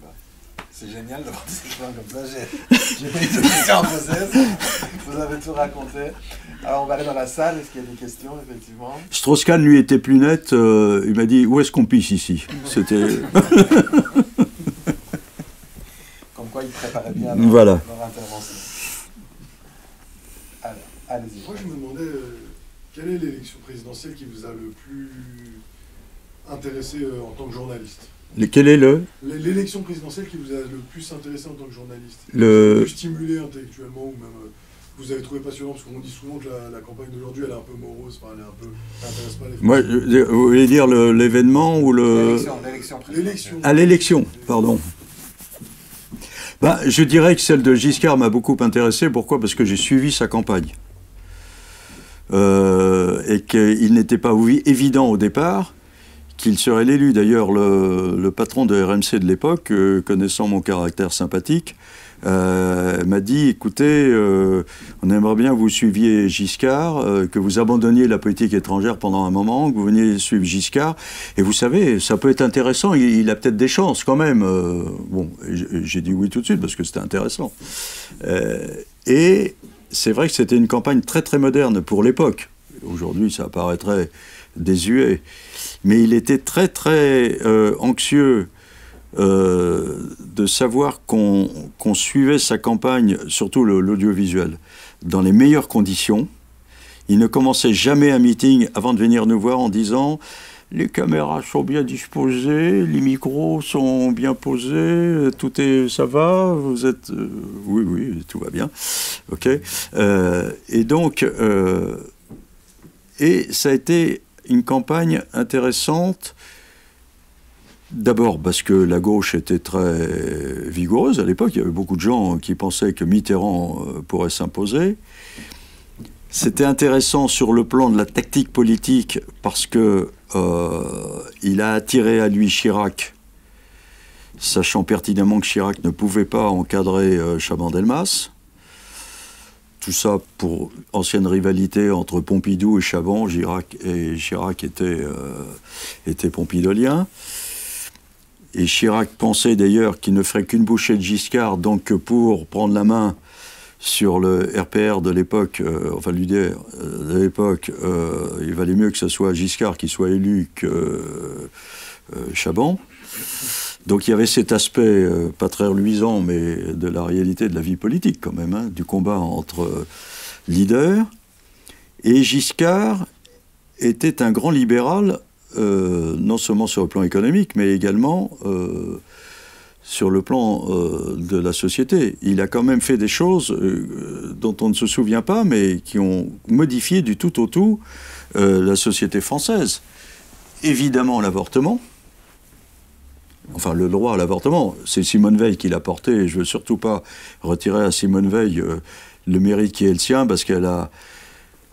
bah, c'est génial voir ce point comme ça. J'ai pas eu de en process. Vous avez tout raconté. Alors on va aller dans la salle, est-ce qu'il y a des questions effectivement Strauss-Kahn lui était plus net, euh, il m'a dit où est-ce qu'on pisse ici C'était... Comme quoi il préparait bien leur, voilà. intervention. Alors, allez-y. Moi je me demandais euh, quelle est euh, l'élection présidentielle qui vous a le plus intéressé en tant que journaliste le, quel est le L'élection présidentielle qui vous a le plus intéressé en tant que journaliste. Le... le plus stimulé intellectuellement ou même vous avez trouvé passionnant Parce qu'on dit souvent que la, campagne d'aujourd'hui, elle est un peu morose, elle est un peu. pas vous voulez dire l'événement ou le. L'élection. À ah, l'élection, pardon. Bah, je dirais que celle de Giscard m'a beaucoup intéressé. Pourquoi Parce que j'ai suivi sa campagne. Euh, et qu'il n'était pas évident au départ qu'il serait l'élu. D'ailleurs, le, patron de RMC de l'époque, euh, connaissant mon caractère sympathique, euh, m'a dit écoutez, euh, on aimerait bien que vous suiviez Giscard, euh, que vous abandonniez la politique étrangère pendant un moment, que vous veniez suivre Giscard. Et vous savez, ça peut être intéressant, il, a peut-être des chances quand même. Euh, bon, j'ai dit oui tout de suite parce que c'était intéressant. et c'est vrai que c'était une campagne très très moderne pour l'époque. Aujourd'hui, ça apparaîtrait désuet. Mais il était très très anxieux euh, de savoir qu'on suivait sa campagne, surtout l'audiovisuel, dans les meilleures conditions. Il ne commençait jamais un meeting avant de venir nous voir en disant les caméras sont bien disposées, les micros sont bien posés, tout est, ça va, vous êtes, euh, oui, oui, tout va bien, ok. Euh, et donc, et ça a été une campagne intéressante D'abord parce que la gauche était très vigoureuse à l'époque. Il y avait beaucoup de gens qui pensaient que Mitterrand euh, pourrait s'imposer. C'était intéressant sur le plan de la tactique politique parce que euh, il a attiré à lui Chirac, sachant pertinemment que Chirac ne pouvait pas encadrer euh, Chaban-Delmas. Tout ça pour ancienne rivalité entre Pompidou et Chaban. Chirac, et Chirac était pompidolien. Et Chirac pensait d'ailleurs qu'il ne ferait qu'une bouchée de Giscard, donc pour prendre la main sur le RPR de l'époque, euh, enfin l'UDR euh, de l'époque, euh, il valait mieux que ce soit Giscard qui soit élu que Chaban. Donc il y avait cet aspect, pas très reluisant, mais de la réalité de la vie politique quand même, hein, du combat entre leaders. Et Giscard était un grand libéral euh, non seulement sur le plan économique, mais également euh, sur le plan euh, de la société. Il a quand même fait des choses dont on ne se souvient pas, mais qui ont modifié du tout au tout la société française. Évidemment l'avortement, enfin le droit à l'avortement, c'est Simone Veil qui l'a porté, et je ne veux surtout pas retirer à Simone Veil le mérite qui est le sien, parce qu'elle a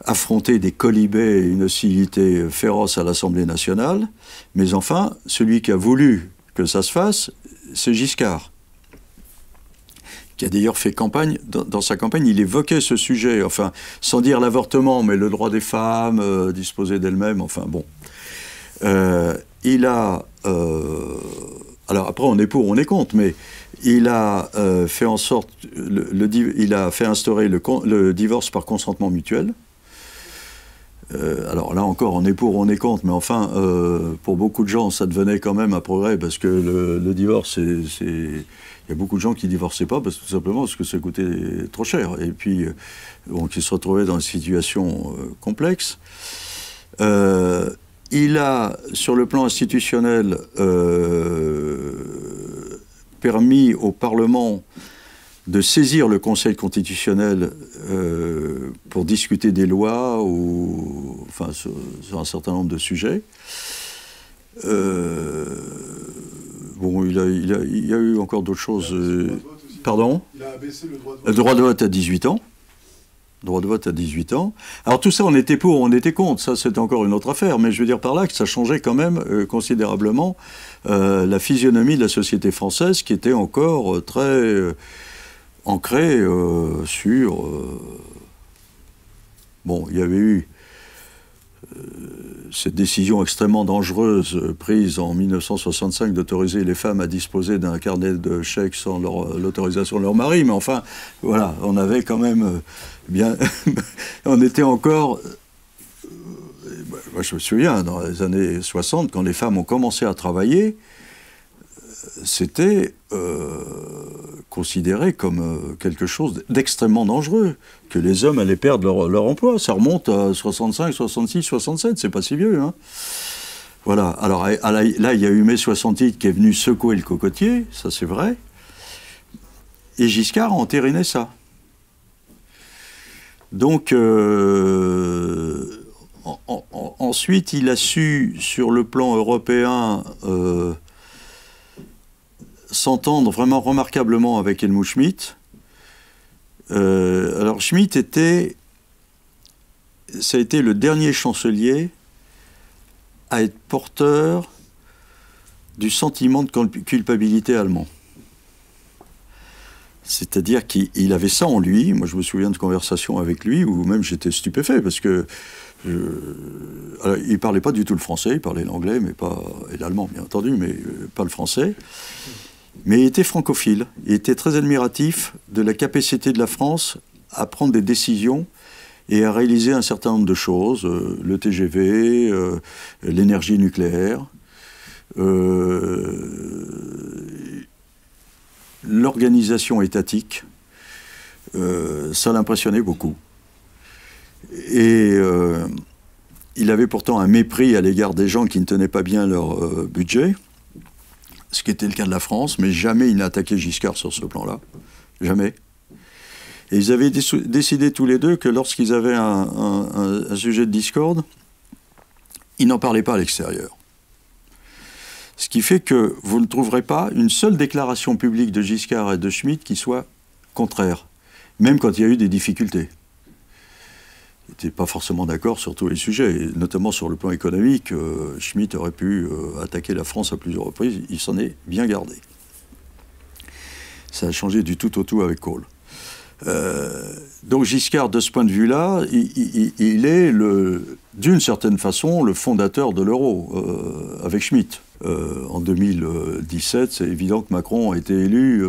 affronter des colibets, et une hostilité féroce à l'Assemblée nationale, mais enfin, celui qui a voulu que ça se fasse, c'est Giscard, qui a d'ailleurs fait campagne, dans, sa campagne, il évoquait ce sujet, enfin, sans dire l'avortement, mais le droit des femmes, euh, disposer d'elles-mêmes, enfin bon. Euh, il a... Euh, alors après, on est pour, on est contre, mais il a fait en sorte, le, il a fait instaurer le divorce par consentement mutuel. Euh, alors là encore, on est pour, on est contre, mais enfin, euh, pour beaucoup de gens, ça devenait quand même un progrès parce que le, divorce, c'est, il y a beaucoup de gens qui divorçaient pas parce tout simplement parce que ça coûtait trop cher et puis donc euh, ils se retrouvaient dans des situations complexes. il a, sur le plan institutionnel, permis au Parlement de saisir le Conseil constitutionnel euh, pour discuter des lois ou enfin sur, un certain nombre de sujets. Euh, bon, il, y a eu encore d'autres choses. Euh, pardon Il a abaissé le droit de vote. à 18 ans. droit de vote à 18 ans. Alors tout ça, on était pour, on était contre, ça c'était encore une autre affaire, mais je veux dire par là que ça changeait quand même considérablement la physionomie de la société française qui était encore très ancré euh, sur... Euh, bon, il y avait eu euh, cette décision extrêmement dangereuse prise en 1965 d'autoriser les femmes à disposer d'un carnet de chèques sans l'autorisation de leur mari, mais enfin, voilà, on avait quand même bien. on était encore. Moi, je me souviens, dans les années 60, quand les femmes ont commencé à travailler, c'était euh, considéré comme euh, quelque chose d'extrêmement dangereux, que les hommes allaient perdre leur, emploi. Ça remonte à 65, 66, 67, c'est pas si vieux. Hein. Voilà, alors là, il y a eu mai 68 qui est venu secouer le cocotier, ça c'est vrai, et Giscard a entériné ça. Donc, euh, ensuite, il a su, sur le plan européen, s'entendre vraiment remarquablement avec Helmut Schmidt. Euh, alors Schmitt était, ça a été le dernier chancelier à être porteur du sentiment de culpabilité allemand. C'est-à-dire qu'il avait ça en lui. Moi, je me souviens de conversations avec lui où même j'étais stupéfait parce que il parlait pas du tout le français, il parlait l'anglais, mais pas et l'allemand bien entendu, mais euh, pas le français. Mais il était francophile, il était très admiratif de la capacité de la France à prendre des décisions et à réaliser un certain nombre de choses, euh, le TGV, euh, l'énergie nucléaire, euh, l'organisation étatique. ça l'impressionnait beaucoup. Et il avait pourtant un mépris à l'égard des gens qui ne tenaient pas bien leur budget ce qui était le cas de la France, mais jamais il n'a attaqué Giscard sur ce plan-là. Jamais. Et ils avaient décidé tous les deux que lorsqu'ils avaient un, un, sujet de discorde, ils n'en parlaient pas à l'extérieur. Ce qui fait que vous ne trouverez pas une seule déclaration publique de Giscard et de Schmitt qui soit contraire, même quand il y a eu des difficultés n'étaient pas forcément d'accord sur tous les sujets, notamment sur le plan économique. Euh, Schmitt aurait pu euh, attaquer la France à plusieurs reprises, il s'en est bien gardé. Ça a changé du tout au tout avec Kohl. Euh, donc Giscard, de ce point de vue-là, il, il, est, d'une certaine façon, le fondateur de l'euro avec Schmitt. en 2017, c'est évident que Macron a été élu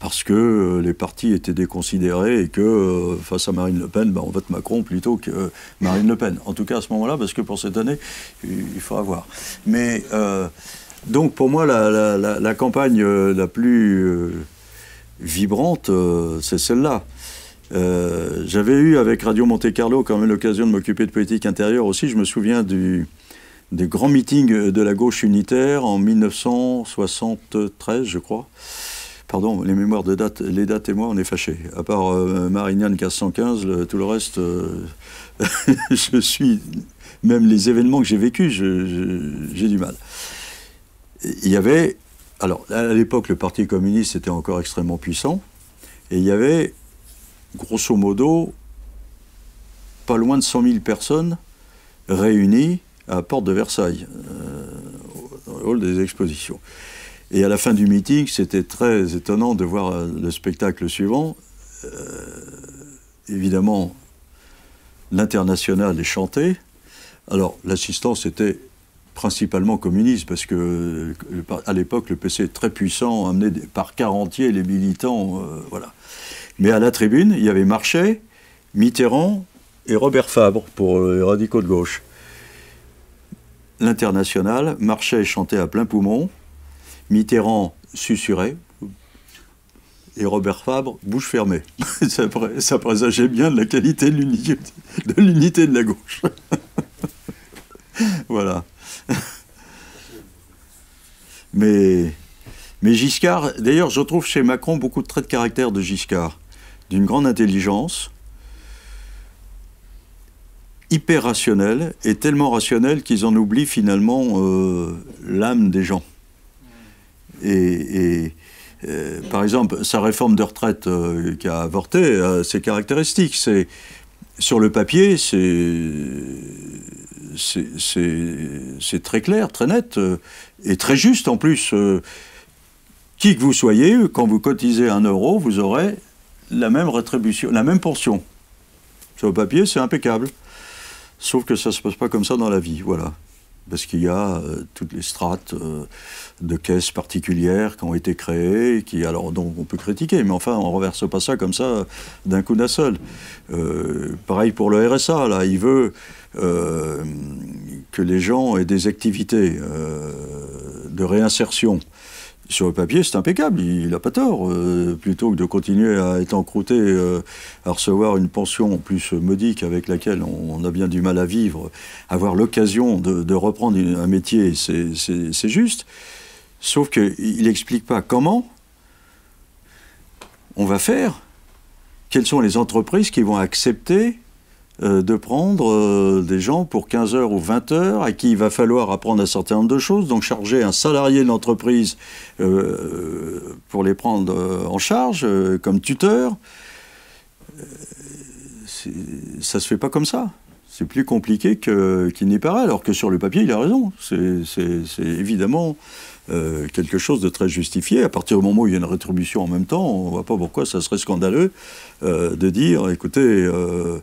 parce que euh, les partis étaient déconsidérés et que euh, face à Marine Le Pen, bah, on vote Macron plutôt que Marine Le Pen. En tout cas à ce moment-là, parce que pour cette année, il faudra voir. Mais euh, donc pour moi, la, campagne la plus vibrante, c'est celle-là. J'avais eu avec Radio Monte Carlo quand même l'occasion de m'occuper de politique intérieure aussi. Je me souviens du, des grands meetings de la gauche unitaire en 1973, je crois pardon, les mémoires de date, les dates et moi, on est fâchés. À part Marignan euh, Marignane 1515, tout le reste, euh, je suis. Même les événements que j'ai vécus, j'ai du mal. Il y avait. Alors, à l'époque, le Parti communiste était encore extrêmement puissant. Et il y avait, grosso modo, pas loin de 100 000 personnes réunies à Porte de Versailles, euh, au hall des expositions. Et à la fin du meeting, c'était très étonnant de voir euh, le spectacle suivant. Euh, évidemment, l'international est chanté. Alors, l'assistance était principalement communiste, parce que euh, à l'époque, le PC très puissant amenait par quarantier les militants. voilà. Mais à la tribune, il y avait Marchais, Mitterrand et Robert Fabre pour les radicaux de gauche. L'international, Marchais chantait à plein poumon. Mitterrand susurré, et Robert Fabre bouche fermée. ça, présageait bien de la qualité de l'unité de, de la gauche. voilà. Mais, mais Giscard, d'ailleurs, je trouve chez Macron beaucoup de traits de caractère de Giscard, d'une grande intelligence, hyper rationnel, et tellement rationnel qu'ils en oublient finalement euh, l'âme des gens et, euh, par exemple, sa réforme de retraite euh, qui a avorté euh, c'est ses caractéristiques. C'est, sur le papier, c'est très clair, très net et très juste en plus. qui que vous soyez, quand vous cotisez un euro, vous aurez la même rétribution, la même portion. Sur le papier, c'est impeccable. Sauf que ça ne se passe pas comme ça dans la vie. Voilà parce qu'il y a euh, toutes les strates euh, de caisses particulières qui ont été créées, qui alors on peut critiquer, mais enfin on ne reverse pas ça comme ça d'un coup d'un seul. Euh, pareil pour le RSA, là, il veut que les gens aient des activités de réinsertion sur le papier, c'est impeccable, il n'a pas tort. Euh, plutôt que de continuer à être encrouté, euh, à recevoir une pension plus euh, modique avec laquelle on, a bien du mal à vivre, avoir l'occasion de, reprendre un métier, c'est juste. Sauf qu'il n'explique pas comment on va faire, quelles sont les entreprises qui vont accepter euh, de prendre euh, des gens pour 15 heures ou 20 heures à qui il va falloir apprendre un certain nombre de choses, donc charger un salarié de l'entreprise euh, pour les prendre en charge comme tuteur. ça se fait pas comme ça. C'est plus compliqué qu'il n'y paraît, alors que sur le papier, il a raison. C'est évidemment euh, quelque chose de très justifié. À partir du moment où il y a une rétribution en même temps, on ne voit pas pourquoi ça serait scandaleux euh, de dire, écoutez, euh,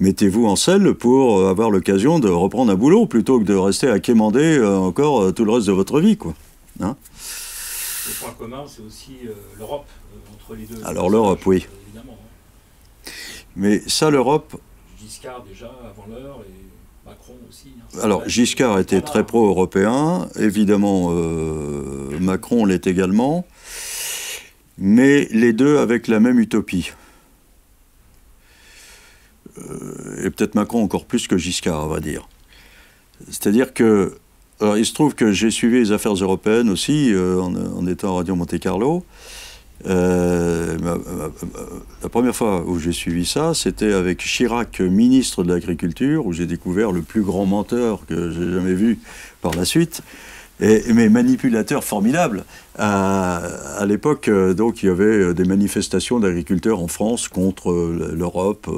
mettez-vous en selle pour avoir l'occasion de reprendre un boulot plutôt que de rester à quémander encore tout le reste de votre vie, quoi. Hein le point commun, c'est aussi l'Europe entre les deux. Alors l'Europe, oui. Hein. Mais ça, l'Europe. déjà avant l'heure et Hein. Alors Giscard était très pro-européen, évidemment euh, Macron l'est également, mais les deux avec la même utopie. Euh, et peut-être Macron encore plus que Giscard, on va dire. C'est-à-dire que, alors il se trouve que j'ai suivi les affaires européennes aussi euh, en, étant à Radio Monte Carlo. Euh, la première fois où j'ai suivi ça, c'était avec Chirac, ministre de l'Agriculture, où j'ai découvert le plus grand menteur que j'ai jamais vu par la suite. Et, mais manipulateur formidable. À, l'époque, euh, donc, il y avait euh, des manifestations d'agriculteurs en France contre l'Europe,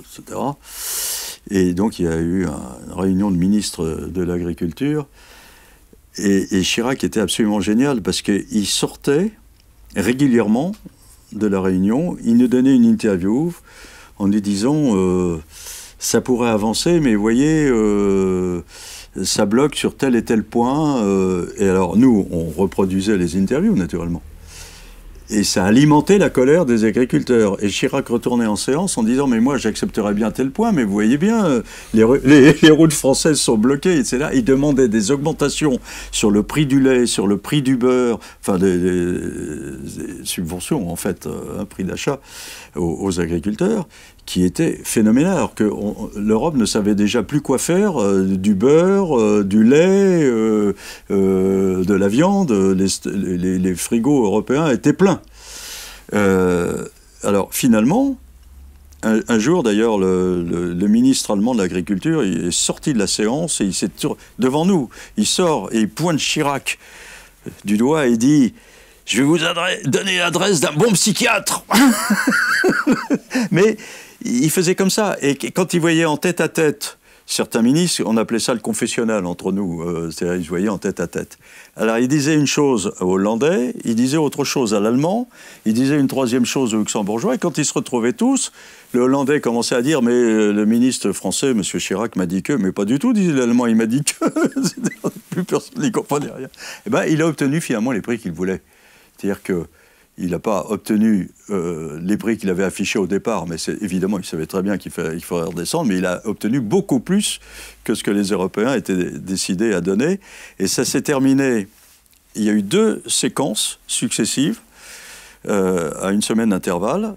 etc. Et donc, il y a eu une réunion de ministres de l'Agriculture. Et, et, Chirac était absolument génial parce qu'il sortait régulièrement de la Réunion, il nous donnait une interview en nous disant euh, ça pourrait avancer, mais vous voyez, euh, ça bloque sur tel et tel point. Euh, et alors nous, on reproduisait les interviews naturellement. Et ça alimentait la colère des agriculteurs. Et Chirac retournait en séance en disant Mais moi, j'accepterais bien tel point, mais vous voyez bien, euh, les, routes françaises sont bloquées, etc. Il demandait des augmentations sur le prix du lait, sur le prix du beurre, enfin des, subventions, en fait, euh, un prix d'achat aux agriculteurs qui était phénoménal. Alors que l'Europe ne savait déjà plus quoi faire euh, du beurre, euh, du lait, euh, de la viande. Les, frigos européens étaient pleins. alors finalement, un, jour d'ailleurs, le, ministre allemand de l'agriculture est sorti de la séance et il s'est devant nous. Il sort et il pointe Chirac du doigt et dit je vais vous donner l'adresse d'un bon psychiatre. Mais il faisait comme ça. Et quand il voyait en tête à tête certains ministres, on appelait ça le confessionnal entre nous, euh, c'est-à-dire ils se voyaient en tête à tête. Alors il disait une chose aux Hollandais, il disait autre chose à l'Allemand, il disait une troisième chose aux Luxembourgeois, et quand ils se retrouvaient tous, le Hollandais commençait à dire, mais euh, le ministre français, M. Chirac, m'a dit que, mais pas du tout, disait l'Allemand, il m'a dit que, plus n'y comprenait rien. Eh bien, il a obtenu finalement les prix qu'il voulait. C'est-à-dire que il n'a pas obtenu euh, les prix qu'il avait affichés au départ, mais évidemment, il savait très bien qu'il fallait, redescendre, mais il a obtenu beaucoup plus que ce que les Européens étaient décidés à donner. Et ça s'est terminé. Il y a eu deux séquences successives euh, à une semaine d'intervalle,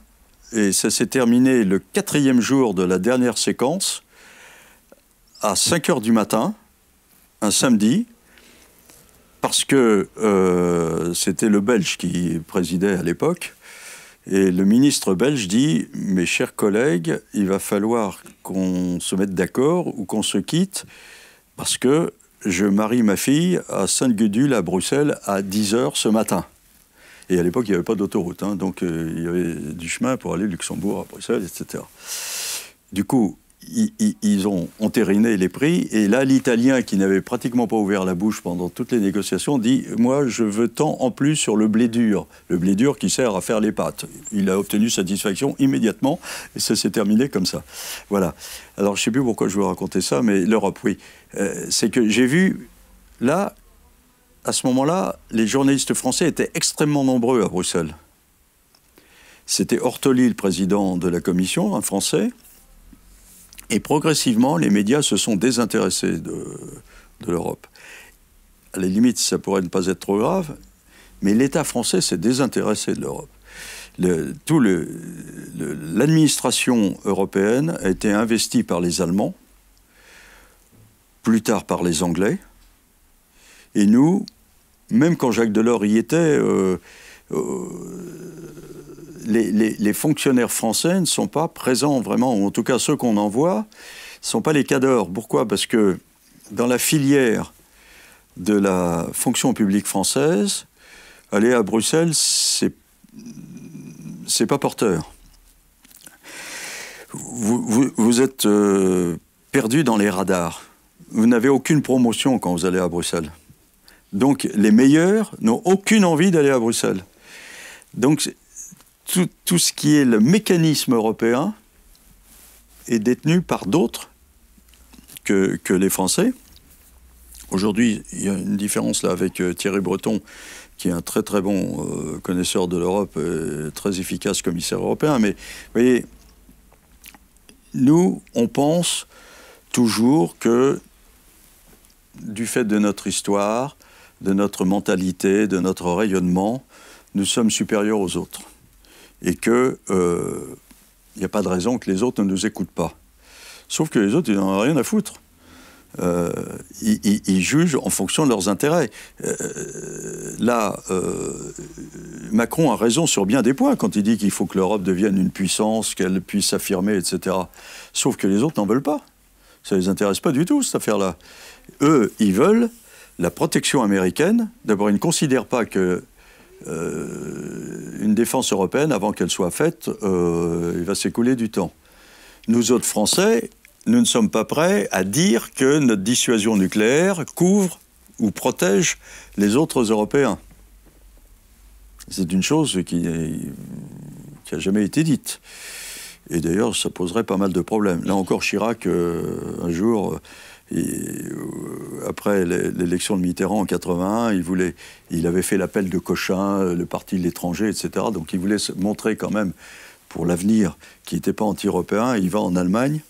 et ça s'est terminé le quatrième jour de la dernière séquence à 5 h du matin, un samedi, parce que euh, c'était le Belge qui présidait à l'époque. Et le ministre belge dit Mes chers collègues, il va falloir qu'on se mette d'accord ou qu'on se quitte parce que je marie ma fille à Sainte-Gudule à Bruxelles à 10h ce matin. Et à l'époque, il n'y avait pas d'autoroute, hein, donc euh, il y avait du chemin pour aller Luxembourg à Bruxelles, etc. Du coup, ils, ont entériné les prix. Et là, l'Italien, qui n'avait pratiquement pas ouvert la bouche pendant toutes les négociations, dit Moi, je veux tant en plus sur le blé dur. Le blé dur qui sert à faire les pâtes. Il a obtenu satisfaction immédiatement. Et ça s'est terminé comme ça. Voilà. Alors, je ne sais plus pourquoi je vous raconter ça, mais l'Europe, oui. Euh, c'est que j'ai vu, là, à ce moment-là, les journalistes français étaient extrêmement nombreux à Bruxelles. C'était Ortoli, le président de la commission, un Français. Et progressivement, les médias se sont désintéressés de, l'Europe. À la limite, ça pourrait ne pas être trop grave, mais l'État français s'est désintéressé de l'Europe. l'administration européenne a été investie par les Allemands, plus tard par les Anglais, et nous, même quand Jacques Delors y était, euh, euh, les, fonctionnaires français ne sont pas présents vraiment, ou en tout cas ceux qu'on envoie, ne sont pas les cadres. Pourquoi Parce que dans la filière de la fonction publique française, aller à Bruxelles, c'est n'est pas porteur. Vous, êtes euh, perdu dans les radars. Vous n'avez aucune promotion quand vous allez à Bruxelles. Donc les meilleurs n'ont aucune envie d'aller à Bruxelles. Donc tout, ce qui est le mécanisme européen est détenu par d'autres que, les Français. Aujourd'hui, il y a une différence là avec euh, Thierry Breton, qui est un très très bon euh, connaisseur de l'Europe, très efficace commissaire européen. Mais vous voyez, nous, on pense toujours que du fait de notre histoire, de notre mentalité, de notre rayonnement, nous sommes supérieurs aux autres et qu'il n'y euh, a pas de raison que les autres ne nous écoutent pas. Sauf que les autres, ils n'en ont rien à foutre. Euh, ils, jugent en fonction de leurs intérêts. Euh, là, Macron a raison sur bien des points quand il dit qu'il faut que l'Europe devienne une puissance, qu'elle puisse s'affirmer, etc. Sauf que les autres n'en veulent pas. Ça ne les intéresse pas du tout, cette affaire-là. Eux, ils veulent la protection américaine. D'abord, ils ne considèrent pas que euh, une défense européenne, avant qu'elle soit faite, euh, il va s'écouler du temps. Nous autres Français, nous ne sommes pas prêts à dire que notre dissuasion nucléaire couvre ou protège les autres Européens. C'est une chose qui n'a jamais été dite. Et d'ailleurs, ça poserait pas mal de problèmes. Là encore, Chirac, euh, un jour, euh, après l'élection de Mitterrand en 81, il, voulait, il avait fait l'appel de Cochin, le parti de l'étranger, etc. Donc il voulait se montrer quand même pour l'avenir qu'il n'était pas anti-européen. Il va en Allemagne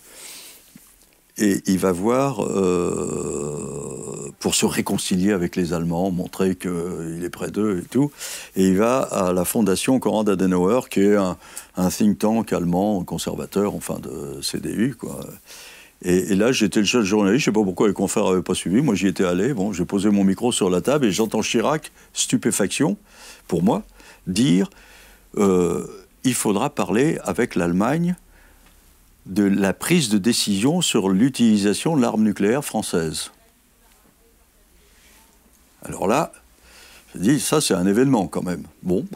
et il va voir, euh, pour se réconcilier avec les Allemands, montrer qu'il est près d'eux et tout, et il va à la fondation coran Adenauer, qui est un, un think tank allemand conservateur, enfin de CDU, quoi et, là, j'étais le seul journaliste, je ne sais pas pourquoi les confrères n'avaient pas suivi. Moi, j'y étais allé, bon, j'ai posé mon micro sur la table et j'entends Chirac, stupéfaction, pour moi, dire euh, il faudra parler avec l'Allemagne de la prise de décision sur l'utilisation de l'arme nucléaire française. Alors là, j'ai dis :« ça c'est un événement quand même. Bon,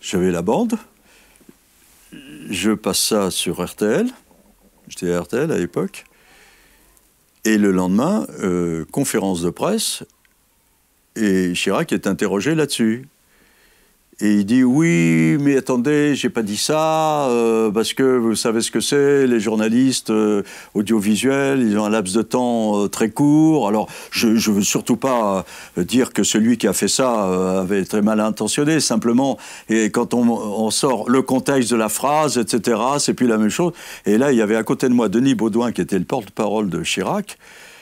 j'avais la bande, je passe ça sur RTL, j'étais à RTL à l'époque, et le lendemain, euh, conférence de presse, et Chirac est interrogé là-dessus. Et il dit oui, mais attendez, j'ai pas dit ça euh, parce que vous savez ce que c'est, les journalistes euh, audiovisuels, ils ont un laps de temps euh, très court. Alors je, je veux surtout pas dire que celui qui a fait ça avait très mal intentionné. Simplement, et quand on, sort le contexte de la phrase, etc., c'est plus la même chose. Et là, il y avait à côté de moi Denis Baudouin qui était le porte-parole de Chirac.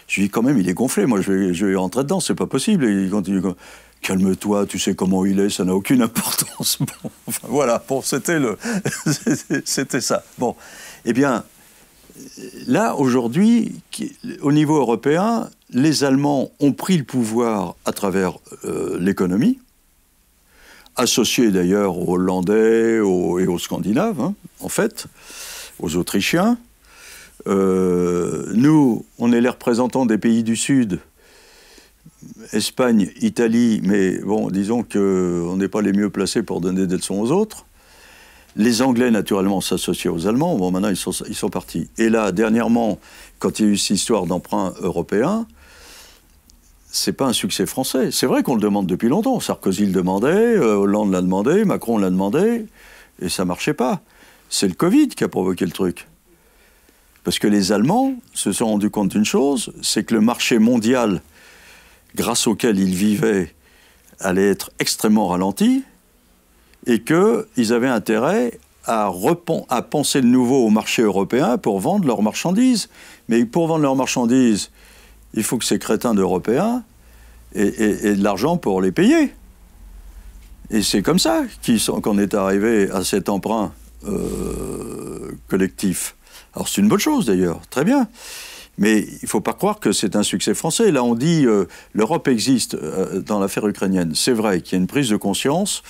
Je lui dis quand même, il est gonflé. Moi, je, vais rentrer dedans, c'est pas possible. Et il continue. Comme calme-toi, tu sais comment il est, ça n'a aucune importance. voilà, c'était le, c'était ça. Bon, eh bien, là aujourd'hui, au niveau européen, les Allemands ont pris le pouvoir à travers euh, l'économie, associés d'ailleurs aux Hollandais et aux Scandinaves, hein, en fait, aux Autrichiens. Euh, nous, on est les représentants des pays du Sud Espagne, Italie, mais bon, disons qu'on euh, n'est pas les mieux placés pour donner des leçons aux autres. Les Anglais, naturellement, s'associaient aux Allemands. Bon, maintenant, ils sont, partis. Et là, dernièrement, quand il y a eu cette histoire d'emprunt européen, c'est pas un succès français. C'est vrai qu'on le demande depuis longtemps. Sarkozy le demandait, euh, Hollande l'a demandé, Macron l'a demandé, et ça marchait pas. C'est le Covid qui a provoqué le truc. Parce que les Allemands se sont rendus compte d'une chose, c'est que le marché mondial grâce auquel ils vivaient allait être extrêmement ralenti et qu'ils avaient intérêt à, penser de nouveau au marché européen pour vendre leurs marchandises. Mais pour vendre leurs marchandises, il faut que ces crétins d'Européens aient, de l'argent pour les payer. Et c'est comme ça qu'on est arrivé à cet emprunt euh, collectif. Alors c'est une bonne chose d'ailleurs, très bien. Mais il ne faut pas croire que c'est un succès français. Là, on dit que euh, l'Europe existe euh, dans l'affaire ukrainienne. C'est vrai qu'il y a une prise de conscience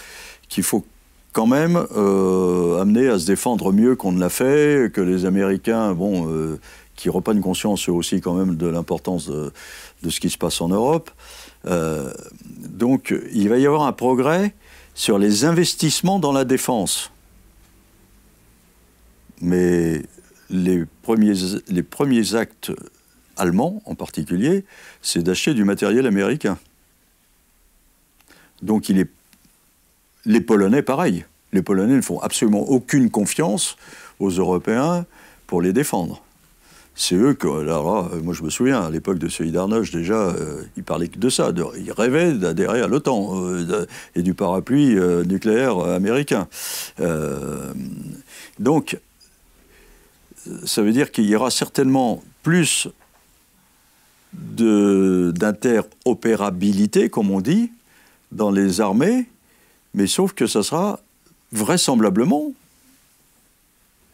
qu'il faut quand même euh, amener à se défendre mieux qu'on ne l'a fait, que les Américains, bon, qui reprennent conscience aussi quand même de l'importance de, de, ce qui se passe en Europe. donc, il va y avoir un progrès sur les investissements dans la défense. Mais les premiers, les premiers actes allemands, en particulier, c'est d'acheter du matériel américain. Donc il est... les Polonais, pareil. Les Polonais ne font absolument aucune confiance aux Européens pour les défendre. C'est eux que, là, euh, moi je me souviens, à l'époque de Solidarność, déjà, il euh, ils parlaient que de ça. De, ils rêvaient d'adhérer à l'OTAN euh, et du parapluie nucléaire américain. donc, ça veut dire qu'il y aura certainement plus d'interopérabilité, comme on dit, dans les armées, mais sauf que ça sera vraisemblablement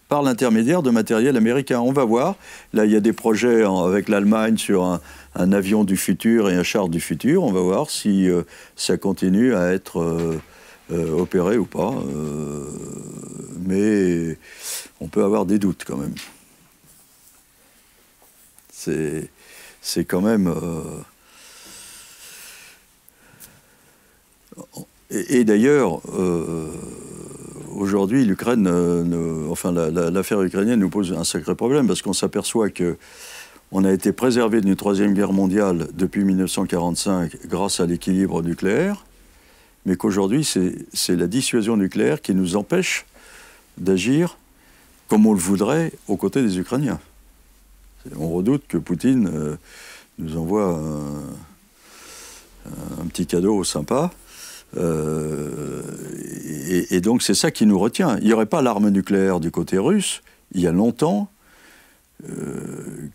par l'intermédiaire de matériel américain. On va voir. Là, il y a des projets avec l'Allemagne sur un, avion du futur et un char du futur. On va voir si euh, ça continue à être... Euh, euh, Opérer ou pas. Euh, mais on peut avoir des doutes quand même. C'est, quand même. Euh, et, d'ailleurs, aujourd'hui, l'Ukraine, enfin l'affaire ukrainienne nous pose un sacré problème parce qu'on s'aperçoit que on a été préservé d'une troisième guerre mondiale depuis 1945 grâce à l'équilibre nucléaire mais qu'aujourd'hui, c'est la dissuasion nucléaire qui nous empêche d'agir comme on le voudrait aux côtés des Ukrainiens. On redoute que Poutine euh, nous envoie un, petit cadeau sympa. Euh, et, donc c'est ça qui nous retient. Il n'y aurait pas l'arme nucléaire du côté russe. Il y a longtemps euh,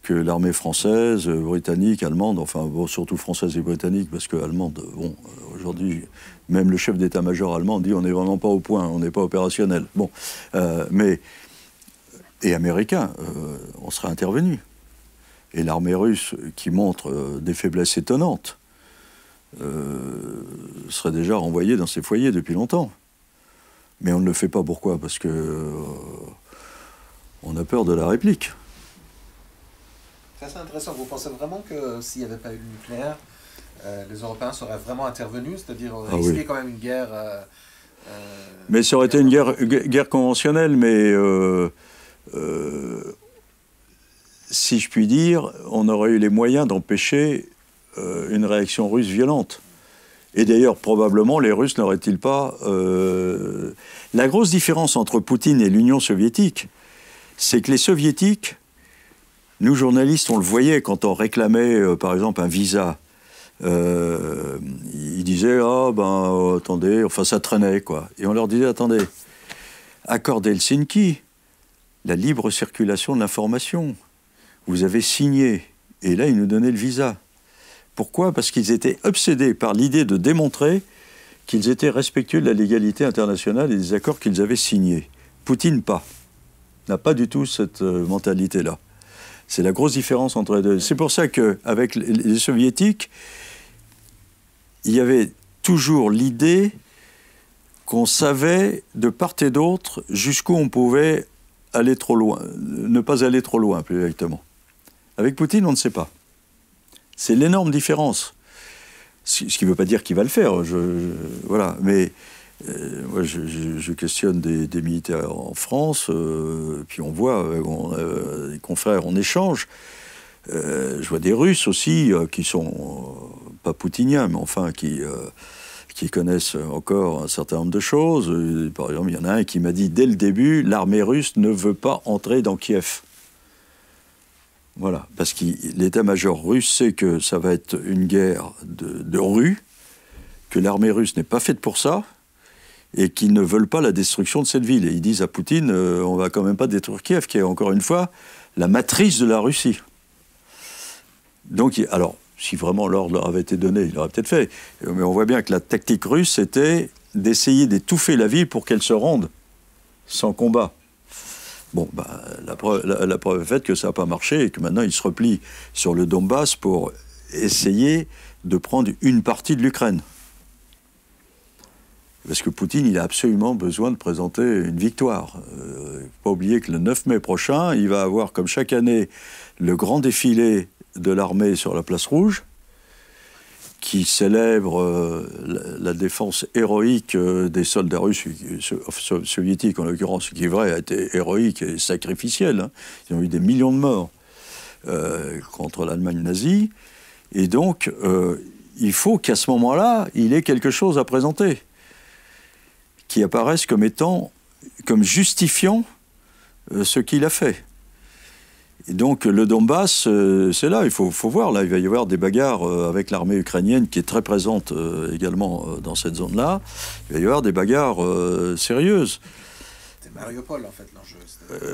que l'armée française, britannique, allemande, enfin surtout française et britannique, parce que allemande, bon, aujourd'hui même le chef d'état-major allemand dit on n'est vraiment pas au point, on n'est pas opérationnel. Bon, euh, mais et américain, euh, on serait intervenu. Et l'armée russe, qui montre euh, des faiblesses étonnantes, serait déjà renvoyée dans ses foyers depuis longtemps. Mais on ne le fait pas. Pourquoi Parce que on a peur de la réplique. C'est intéressant. Vous pensez vraiment que s'il n'y avait pas eu le nucléaire, euh, les Européens seraient vraiment intervenus, c'est-à-dire euh, ah risquer quand même une guerre. Euh, mais ça aurait été une guerre, guerre conventionnelle, mais si je puis dire, on aurait eu les moyens d'empêcher une réaction russe violente. Et d'ailleurs, probablement, les Russes n'auraient-ils pas... La grosse différence entre Poutine et l'Union soviétique, c'est que les soviétiques, nous journalistes, on le voyait quand on réclamait, par exemple, un visa euh, ils disaient Ah, ben, euh, attendez, enfin, ça traînait, quoi. Et on leur disait Attendez, accord d'Helsinki, la libre circulation de l'information. Vous avez signé. Et là, ils nous donnaient le visa. Pourquoi Parce qu'ils étaient obsédés par l'idée de démontrer qu'ils étaient respectueux de la légalité internationale et des accords qu'ils avaient signés. Poutine, pas. N'a pas du tout cette euh, mentalité-là. C'est la grosse différence entre les deux. C'est pour ça qu'avec les Soviétiques, il y avait toujours l'idée qu'on savait de part et d'autre jusqu'où on pouvait aller trop loin, ne pas aller trop loin plus exactement. Avec Poutine, on ne sait pas. C'est l'énorme différence. Ce qui ne veut pas dire qu'il va le faire, voilà. Mais euh, moi, je, questionne des, militaires en France, euh, puis on voit, euh, on, les confrères, on échange. je vois des Russes aussi qui sont pas poutiniens, mais enfin qui, euh, qui connaissent encore un certain nombre de choses. Euh, par exemple, il y en a un qui m'a dit dès le début, l'armée russe ne veut pas entrer dans Kiev. Voilà, parce que l'état-major russe sait que ça va être une guerre de, rue, que l'armée russe n'est pas faite pour ça, et qu'ils ne veulent pas la destruction de cette ville. Et ils disent à Poutine, on euh, on va quand même pas détruire Kiev, qui est encore une fois la matrice de la Russie. Donc, alors, si vraiment l'ordre avait été donné, il l'aurait peut-être fait. Mais on voit bien que la tactique russe, c'était d'essayer d'étouffer la ville pour qu'elle se rende sans combat. Bon, bah, la, preuve, la, est faite que ça n'a pas marché et que maintenant il se replie sur le Donbass pour essayer de prendre une partie de l'Ukraine. Parce que Poutine, il a absolument besoin de présenter une victoire. ne euh, faut pas oublier que le 9 mai prochain, il va avoir, comme chaque année, le grand défilé de l'armée sur la place rouge, qui célèbre euh, la, défense héroïque euh, des soldats russes, soviétiques en l'occurrence, qui est vrai, a été héroïque et sacrificielle. Hein. Ils ont eu des millions de morts euh, contre l'Allemagne nazie. Et donc, il faut qu'à ce moment-là, il ait quelque chose à présenter qui apparaisse comme étant, comme justifiant ce qu'il a fait donc le Donbass, euh, c'est là, il faut, voir, là il va y avoir des bagarres euh, avec l'armée ukrainienne qui est très présente euh, également dans cette zone-là, il va y avoir des bagarres sérieuses. C'est Mariupol en fait l'enjeu.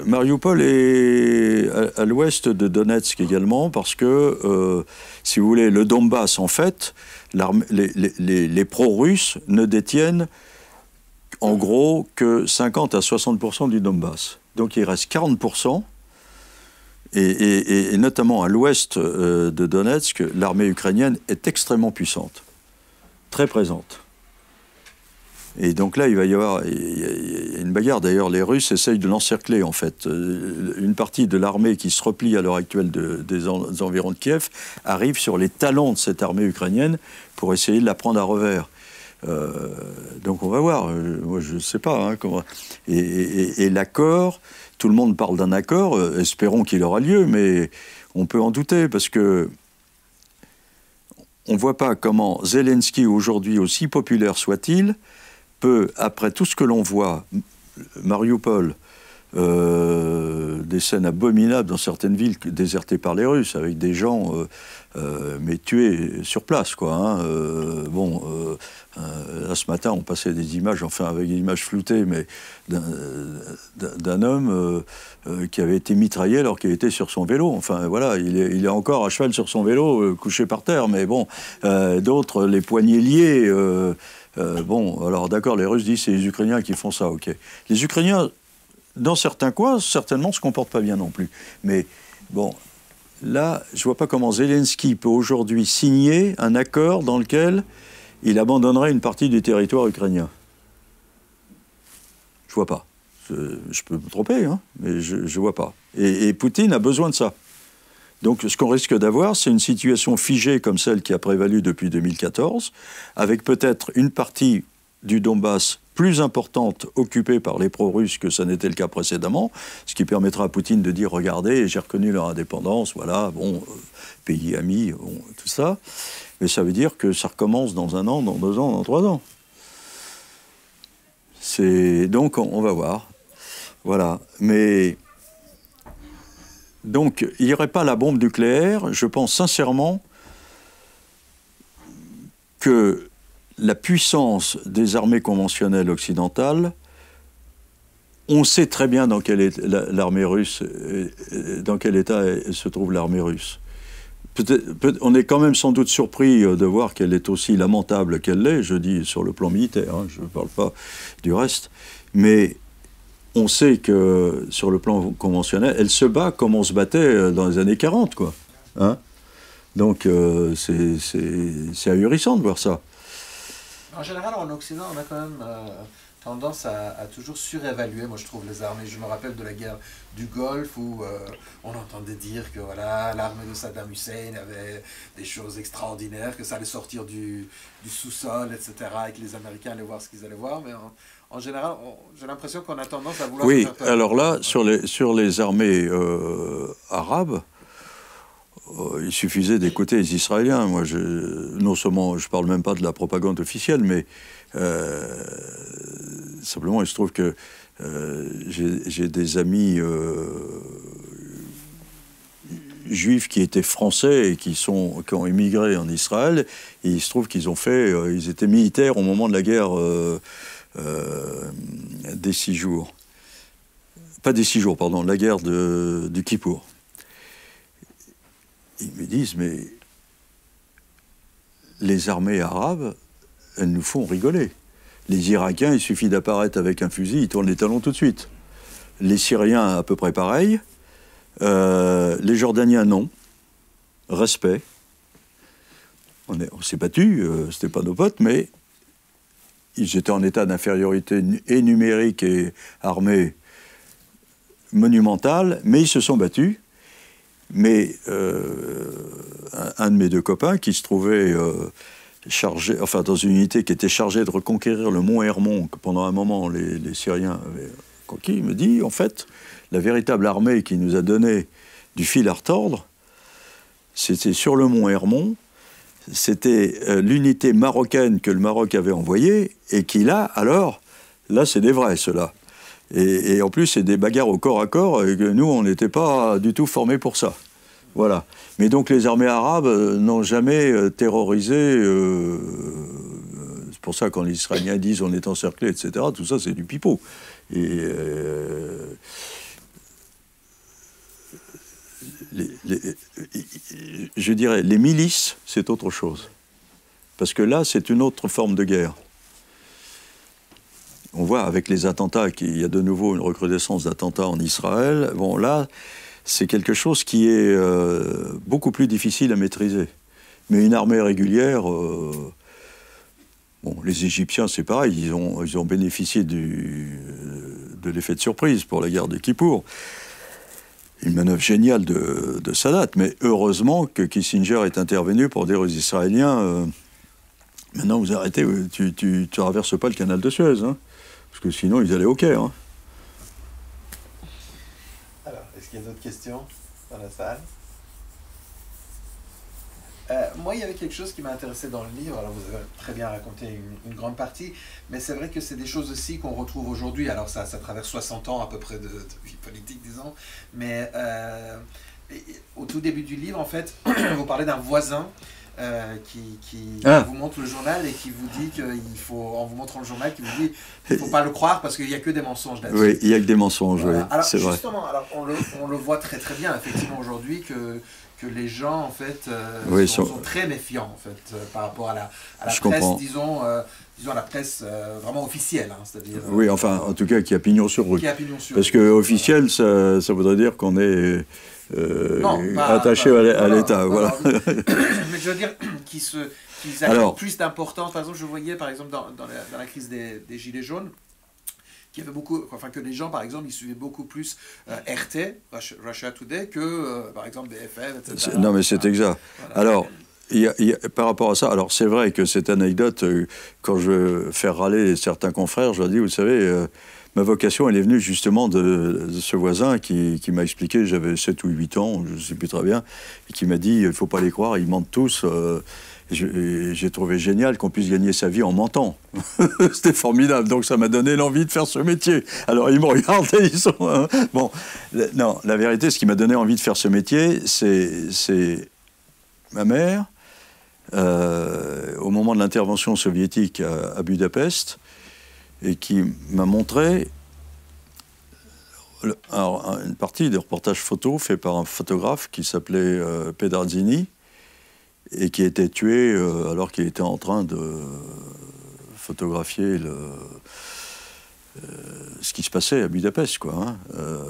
Mariupol est à, l'ouest de Donetsk également parce que, si vous voulez, le Donbass en fait, les, les pro-russes ne détiennent en gros que 50 à 60% du Donbass. Donc il reste 40% et, notamment à l'ouest euh, de Donetsk, l'armée ukrainienne est extrêmement puissante, très présente. Et donc là, il va y avoir une bagarre. D'ailleurs, les Russes essayent de l'encercler, en fait. Euh, une partie de l'armée qui se replie à l'heure actuelle des, environs de Kiev arrive sur les talons de cette armée ukrainienne pour essayer de la prendre à revers. Euh, donc on va voir. Moi, je ne sais pas. Hein, et l'accord tout le monde parle d'un accord, euh, espérons qu'il aura lieu, mais on peut en douter parce que on ne voit pas comment Zelensky, aujourd'hui aussi populaire soit-il, peut, après tout ce que l'on voit, Mariupol, euh, des scènes abominables dans certaines villes désertées par les Russes, avec des gens euh, mais tués sur place, quoi. Hein, bon, euh, là, ce matin, on passait des images, enfin avec des images floutées, mais d'un homme euh, euh, qui avait été mitraillé alors qu'il était sur son vélo. Enfin, voilà, il est, encore à cheval sur son vélo, couché par terre, mais bon, d'autres, les poignets liés. bon, alors d'accord, les Russes disent c'est les Ukrainiens qui font ça, ok. Les Ukrainiens, dans certains coins, certainement, se comportent pas bien non plus. Mais bon, là, je ne vois pas comment Zelensky peut aujourd'hui signer un accord dans lequel il abandonnerait une partie du territoire ukrainien. Je vois pas. Je, peux me tromper, hein, mais je ne vois pas. et, Poutine a besoin de ça. Donc ce qu'on risque d'avoir, c'est une situation figée comme celle qui a prévalu depuis 2014, avec peut-être une partie du Donbass plus importante occupée par les pro-russes que ça n'était le cas précédemment, ce qui permettra à Poutine de dire regardez, j'ai reconnu leur indépendance, voilà, bon, euh, pays ami, tout ça. Mais ça veut dire que ça recommence dans un an, dans deux ans, dans trois ans. C'est donc on, on, va voir, voilà. Mais donc il n'y aurait pas la bombe nucléaire. Je pense sincèrement que la puissance des armées conventionnelles occidentales, on sait très bien dans quel est l'armée russe, dans quel état se trouve l'armée russe. on est quand même sans doute surpris euh, de voir qu'elle est aussi lamentable qu'elle l'est, je dis sur le plan militaire, hein, je ne parle pas du reste, mais on sait que sur le plan conventionnel, elle se bat comme on se battait euh, dans les années 40, quoi. Hein. Donc euh, c'est ahurissant de voir ça. En général, en Occident, on a quand même euh, tendance à, toujours surévaluer, moi je trouve, les armées. Je me rappelle de la guerre du Golfe où euh, on entendait dire que voilà, l'armée de Saddam Hussein avait des choses extraordinaires, que ça allait sortir du, sous-sol, etc., et que les Américains allaient voir ce qu'ils allaient voir. Mais en, général, j'ai l'impression qu'on a tendance à vouloir... Oui, alors là, sur les, sur les armées euh, arabes, euh, il suffisait d'écouter les Israéliens. Moi, je, non seulement, je ne parle même pas de la propagande officielle, mais euh, simplement, il se trouve que euh, j'ai des amis juifs qui étaient français et qui, sont, qui ont immigré en Israël. Et il se trouve qu'ils ont fait, ils étaient militaires au moment de la guerre des six jours. Pas des six jours, pardon, la guerre de, du Kippour ils me disent, mais les armées arabes, elles nous font rigoler. Les Irakiens, il suffit d'apparaître avec un fusil, ils tournent les talons tout de suite. Les Syriens, à peu près pareil. Euh, les Jordaniens, non. Respect. On, s'est battus, euh, c'était pas nos potes, mais ils étaient en état d'infériorité et numérique et armée monumentale, mais ils se sont battus. Mais euh, un, de mes deux copains, qui se trouvait euh, chargé, enfin dans une unité qui était chargée de reconquérir le mont Hermon, que pendant un moment les, Syriens avaient conquis, me dit en fait, la véritable armée qui nous a donné du fil à retordre, c'était sur le mont Hermon, c'était euh, l'unité marocaine que le Maroc avait envoyée et qui là, alors, là c'est des vrais ceux-là. Et, en plus, c'est des bagarres au corps à corps, et que nous, on n'était pas du tout formés pour ça. Voilà. Mais donc les armées arabes euh, n'ont jamais euh, terrorisé. Euh, c'est pour ça quand les Israéliens disent on est encerclé, etc. Tout ça c'est du pipeau. Et je dirais les milices, c'est autre chose. Parce que là, c'est une autre forme de guerre on voit avec les attentats qu'il y a de nouveau une recrudescence d'attentats en Israël. Bon, là, c'est quelque chose qui est euh, beaucoup plus difficile à maîtriser. Mais une armée régulière, euh, bon, les Égyptiens, c'est pareil, ils ont, ils ont bénéficié du, euh, de l'effet de surprise pour la guerre de Kippour. Une manœuvre géniale de, de Sadat, mais heureusement que Kissinger est intervenu pour dire aux Israéliens maintenant vous arrêtez, tu, ne traverses pas le canal de Suez. Hein. Parce que sinon, ils allaient au Caire. Hein. Alors, est-ce qu'il y a d'autres questions dans la salle euh, moi, il y avait quelque chose qui m'a intéressé dans le livre. Alors, vous avez très bien raconté une, grande partie, mais c'est vrai que c'est des choses aussi qu'on retrouve aujourd'hui. Alors, ça, ça traverse 60 ans à peu près de, vie politique, disons. Mais euh, au tout début du livre, en fait, vous parlez d'un voisin euh, qui, ah. vous montre le journal et qui vous dit qu'il faut, en vous montrant le journal, qui vous dit qu'il ne faut pas le croire parce qu'il n'y a que des mensonges là-dessus. Oui, il n'y a que des mensonges, c'est vrai. Alors, justement, Alors, on, le, voit très très bien, effectivement, aujourd'hui, que, que les gens, en fait, euh, sont, très méfiants, en fait, euh, par rapport à la, presse, disons disons la presse vraiment officielle. Hein, c'est-à-dire, oui, enfin, en tout cas, qui a pignon sur rue. Parce que officiel, ça, ça voudrait dire qu'on est euh, attaché attachés à l'État. Voilà. Mais je veux dire qu'ils avaient plus d'importance. Par je voyais par exemple dans, la, crise des, Gilets jaunes, qui avait beaucoup, enfin que les gens par exemple, ils suivaient beaucoup plus euh, RT, Russia Today, que euh, par exemple BFM, etc. Non mais c'est exact. Alors. par rapport à ça, alors c'est vrai que cette anecdote, quand je fais râler certains confrères, je leur dis, vous savez, ma vocation, elle est venue justement de, ce voisin qui, m'a expliqué, j'avais 7 ou 8 ans, je ne sais plus très bien, et qui m'a dit, il ne faut pas les croire, ils mentent tous. Euh, j'ai trouvé génial qu'on puisse gagner sa vie en mentant. C'était formidable, donc ça m'a donné l'envie de faire ce métier. Alors ils m'ont regardaient, ils sont... Hein. bon, non, la vérité, ce qui m'a donné envie de faire ce métier, c'est ma mère, euh, au moment de l'intervention soviétique à Budapest, et qui m'a montré une partie des reportages photos fait par un photographe qui s'appelait euh, et qui était tué euh, alors qu'il était en train de photographier euh, ce qui se passait à Budapest. Quoi, hein, euh.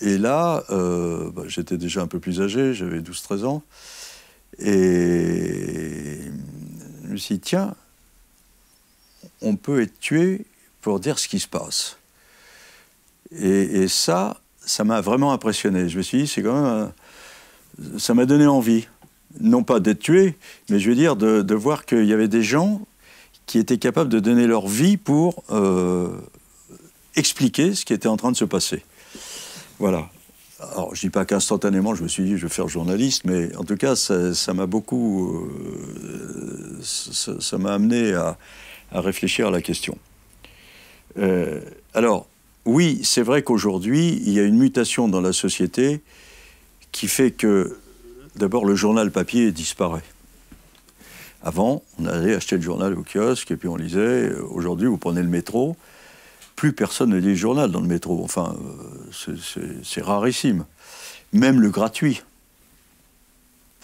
et là, bah, j'étais déjà un peu plus âgé, j'avais 12-13 ans, et je me suis dit, tiens, on peut être tué pour dire ce qui se passe. Et, ça, ça m'a vraiment impressionné. Je me suis dit, c'est quand même. Ça m'a donné envie. Non pas d'être tué, mais je veux dire de, voir qu'il y avait des gens qui étaient capables de donner leur vie pour euh, expliquer ce qui était en train de se passer. Voilà. Alors, je ne dis pas qu'instantanément, je me suis dit, je vais faire journaliste, mais en tout cas, ça m'a beaucoup... Euh, ça m'a amené à, à réfléchir à la question. Euh, alors, oui, c'est vrai qu'aujourd'hui, il y a une mutation dans la société qui fait que, d'abord, le journal papier disparaît. Avant, on allait acheter le journal au kiosque et puis on lisait. Aujourd'hui, vous prenez le métro, plus personne ne lit le journal dans le métro. Enfin, euh, c'est rarissime. Même le gratuit,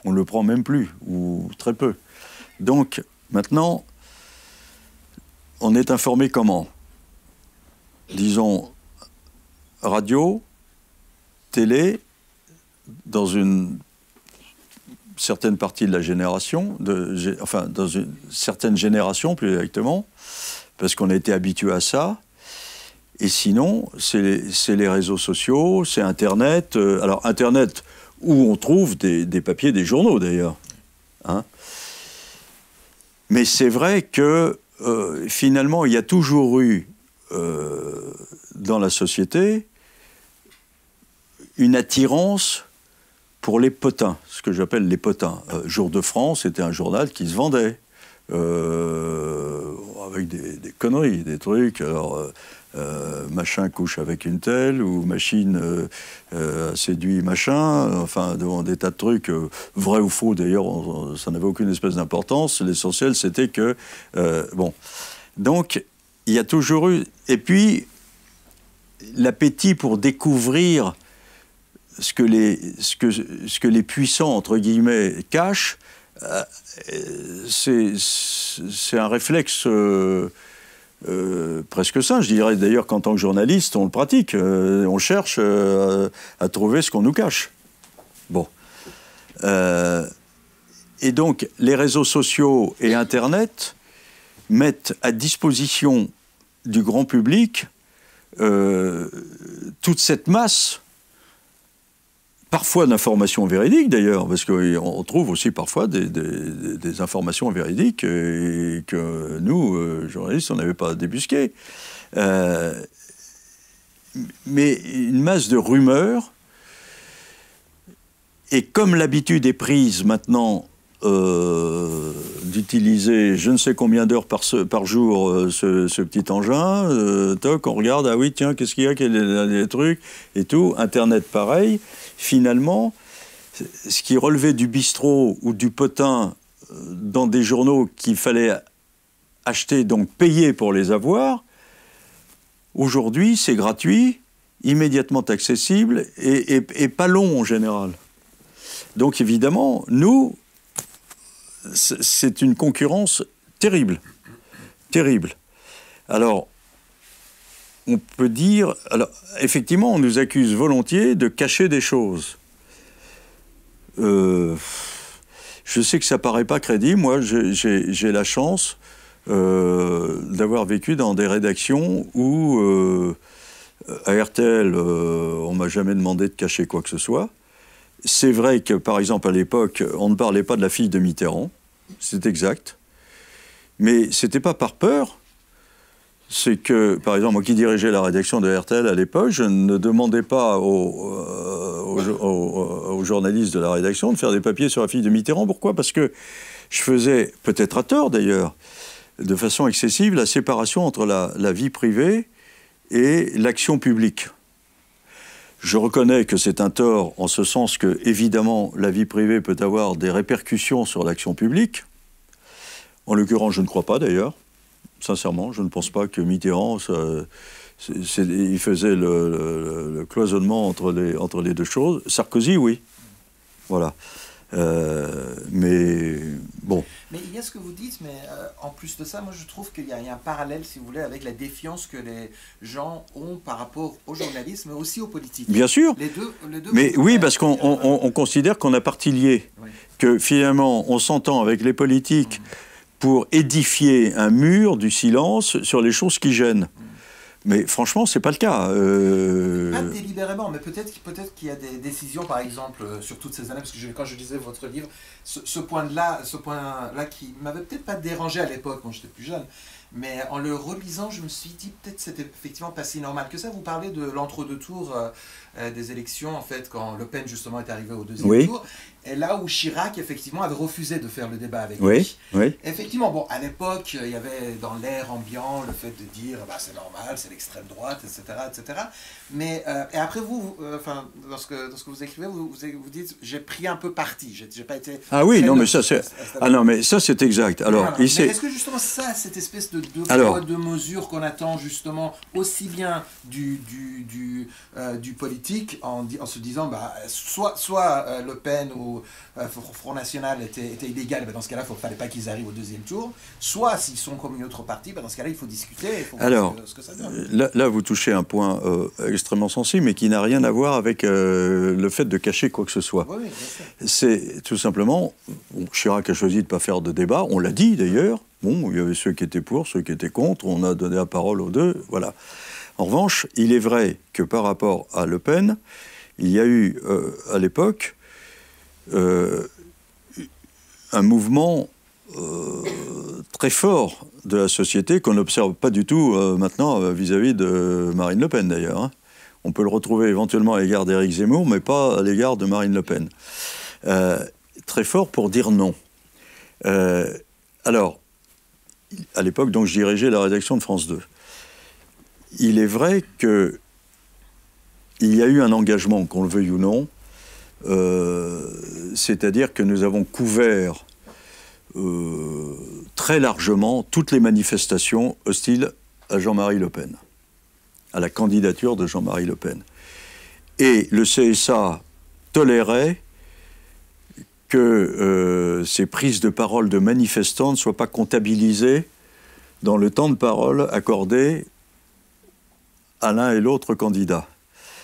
on ne le prend même plus, ou très peu. Donc, maintenant, on est informé comment Disons, radio, télé, dans une certaine partie de la génération, enfin, dans une certaine génération plus directement, parce qu'on a été habitué à ça. Et sinon, c'est les, réseaux sociaux, c'est Internet. Euh, alors, Internet, où on trouve des, papiers, des journaux d'ailleurs. Hein. Mais c'est vrai que euh, finalement, il y a toujours eu euh, dans la société une attirance pour les potins, ce que j'appelle les potins. Euh, Jour de France était un journal qui se vendait. avec des, conneries, des trucs. Euh, machin couche avec une telle ou machine euh, euh, séduit machin, enfin devant des tas de trucs, euh, vrai ou faux d'ailleurs, ça n'avait aucune espèce d'importance. L'essentiel c'était que bon, donc il y a toujours eu et puis l'appétit pour découvrir ce que les ce que ce que les puissants entre guillemets cachent, c'est un réflexe euh, presque ça. Je dirais d'ailleurs qu'en tant que journaliste, on le pratique. Euh, on cherche euh, à trouver ce qu'on nous cache. Bon. et donc, les réseaux sociaux et Internet mettent à disposition du grand public toute cette masse parfois d'informations véridiques d'ailleurs, parce qu'on trouve aussi parfois des, informations véridiques euh, que nous, euh, journalistes, on n'avait pas débusqué. Euh, mais une masse de rumeurs, et comme l'habitude est prise maintenant d'utiliser je ne sais combien d'heures par, jour ce, petit engin. toc, on regarde, ah oui, tiens, qu'est-ce qu'il y a, quels sont les trucs et tout. Internet, pareil finalement, ce qui relevait du bistrot ou du potin euh, dans des journaux qu'il fallait acheter, donc payer pour les avoir, aujourd'hui c'est gratuit, immédiatement accessible et, pas long en général. Donc évidemment, nous, c'est une concurrence terrible. Terrible. Alors, on peut dire. Alors, effectivement, on nous accuse volontiers de cacher des choses. Euh, je sais que ça paraît pas crédible. Moi, j'ai la chance euh, d'avoir vécu dans des rédactions où, euh, à RTL, on m'a jamais demandé de cacher quoi que ce soit. C'est vrai que, par exemple, à l'époque, on ne parlait pas de la fille de Mitterrand. C'est exact. Mais c'était pas par peur c'est que, par exemple, moi qui dirigeais la rédaction de RTL à l'époque, je ne demandais pas euh, aux, journalistes de la rédaction de faire des papiers sur la fille de Mitterrand. Pourquoi Parce que je faisais, peut-être à tort d'ailleurs, de façon excessive, la séparation entre la vie privée et l'action publique. Je reconnais que c'est un tort en ce sens que, évidemment, la vie privée peut avoir des répercussions sur l'action publique. En l'occurrence, je ne crois pas d'ailleurs. Sincèrement, je ne pense pas que Mitterrand, il faisait le, cloisonnement entre les, entre les deux choses. Sarkozy, oui. Voilà. Euh, mais bon. Mais il y a ce que vous dites, mais euh, en plus de ça, moi je trouve qu'il y, a un parallèle, si vous voulez, avec la défiance que les gens ont par rapport au journalisme, mais aussi aux politiques. Bien sûr. mais oui, parce qu'on considère qu'on a partie lié, que finalement on s'entend avec les politiques. Mmh pour édifier un mur du silence sur les choses qui gênent. Mais franchement, c'est pas le cas. Pas euh, délibérément, mais peut-être peut qu'il y a des décisions, par exemple, euh, sur toutes ces années, parce que quand je lisais votre livre, ce, point-là point -là qui m'avait peut-être pas dérangé à l'époque, quand j'étais plus jeune, mais en le relisant, je me suis dit, peut-être c'était effectivement pas si normal que ça. Vous parlez de l'entre-deux-tours euh, euh, des élections, en fait, quand Le Pen, justement, est arrivé au deuxième tour, et là où Chirac, effectivement, avait refusé de faire le débat avec oui. lui. Oui. Effectivement, bon, à l'époque, il y avait dans l'air ambiant le fait de dire bah, c'est normal, c'est l'extrême droite, etc. etc. Mais, euh, et après, vous, euh, enfin, lorsque, que vous écrivez, vous, vous, dites j'ai pris un peu parti, j'ai pas été. Ah oui, non, mais ça, c'est. Ah non, mais ça, c'est exact. Alors, il' Est-ce que justement, ça, cette espèce de, de Alors... de mesure qu'on attend, justement, aussi bien du, du, du, du politique en, en se disant bah, soit, soit euh, Le Pen ou euh, Front National était, illégal, bah, dans ce cas-là, il ne fallait pas qu'ils arrivent au deuxième tour, soit s'ils sont comme une autre partie, bah, dans ce cas-là, il faut discuter. Alors, Là, vous touchez un point euh, extrêmement sensible, mais qui n'a rien à voir avec le fait de cacher quoi que ce soit. C'est tout simplement, Chirac a choisi de ne pas faire de débat, on l'a dit d'ailleurs, bon, il y avait ceux qui étaient pour, ceux qui étaient contre, on a donné la parole aux deux, voilà. En revanche, il est vrai que par rapport à Le Pen, il y a eu euh, à l'époque euh, un mouvement euh, très fort de la société qu'on n'observe pas du tout maintenant vis-à-vis de Marine Le Pen d'ailleurs. Hein. On peut le retrouver éventuellement à l'égard d'Éric Zemmour, mais pas à l'égard de Marine Le Pen. très fort pour dire non. alors, à l'époque, donc, je dirigeais la rédaction de France 2 il est vrai que il y a eu un engagement, qu'on le veuille ou non, euh, c'est-à-dire que nous avons couvert euh, très largement toutes les manifestations hostiles à Jean-Marie Le Pen, à la candidature de Jean-Marie Le Pen. Et le CSA tolérait que euh, ces prises de parole de manifestants ne soient pas comptabilisées dans le temps de parole accordé à l'un et l'autre candidat.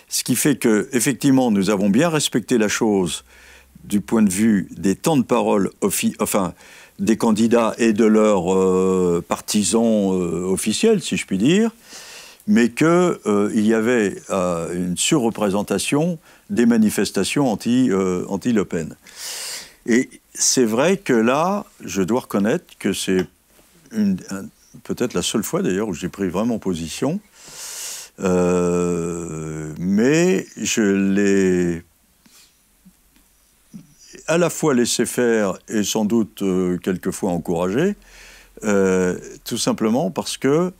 Ce qui fait que, effectivement, nous avons bien respecté la chose du point de vue des temps de parole enfin, des candidats et de leurs euh, partisans euh, officiels, si je puis dire, mais qu'il euh, il y avait une surreprésentation des manifestations anti-Le anti Pen. Et c'est vrai que là, je dois reconnaître que c'est peut-être la seule fois d'ailleurs où j'ai pris vraiment position, euh, mais je l'ai à la fois laissé faire et sans doute euh, quelquefois encouragé, euh, tout simplement parce que,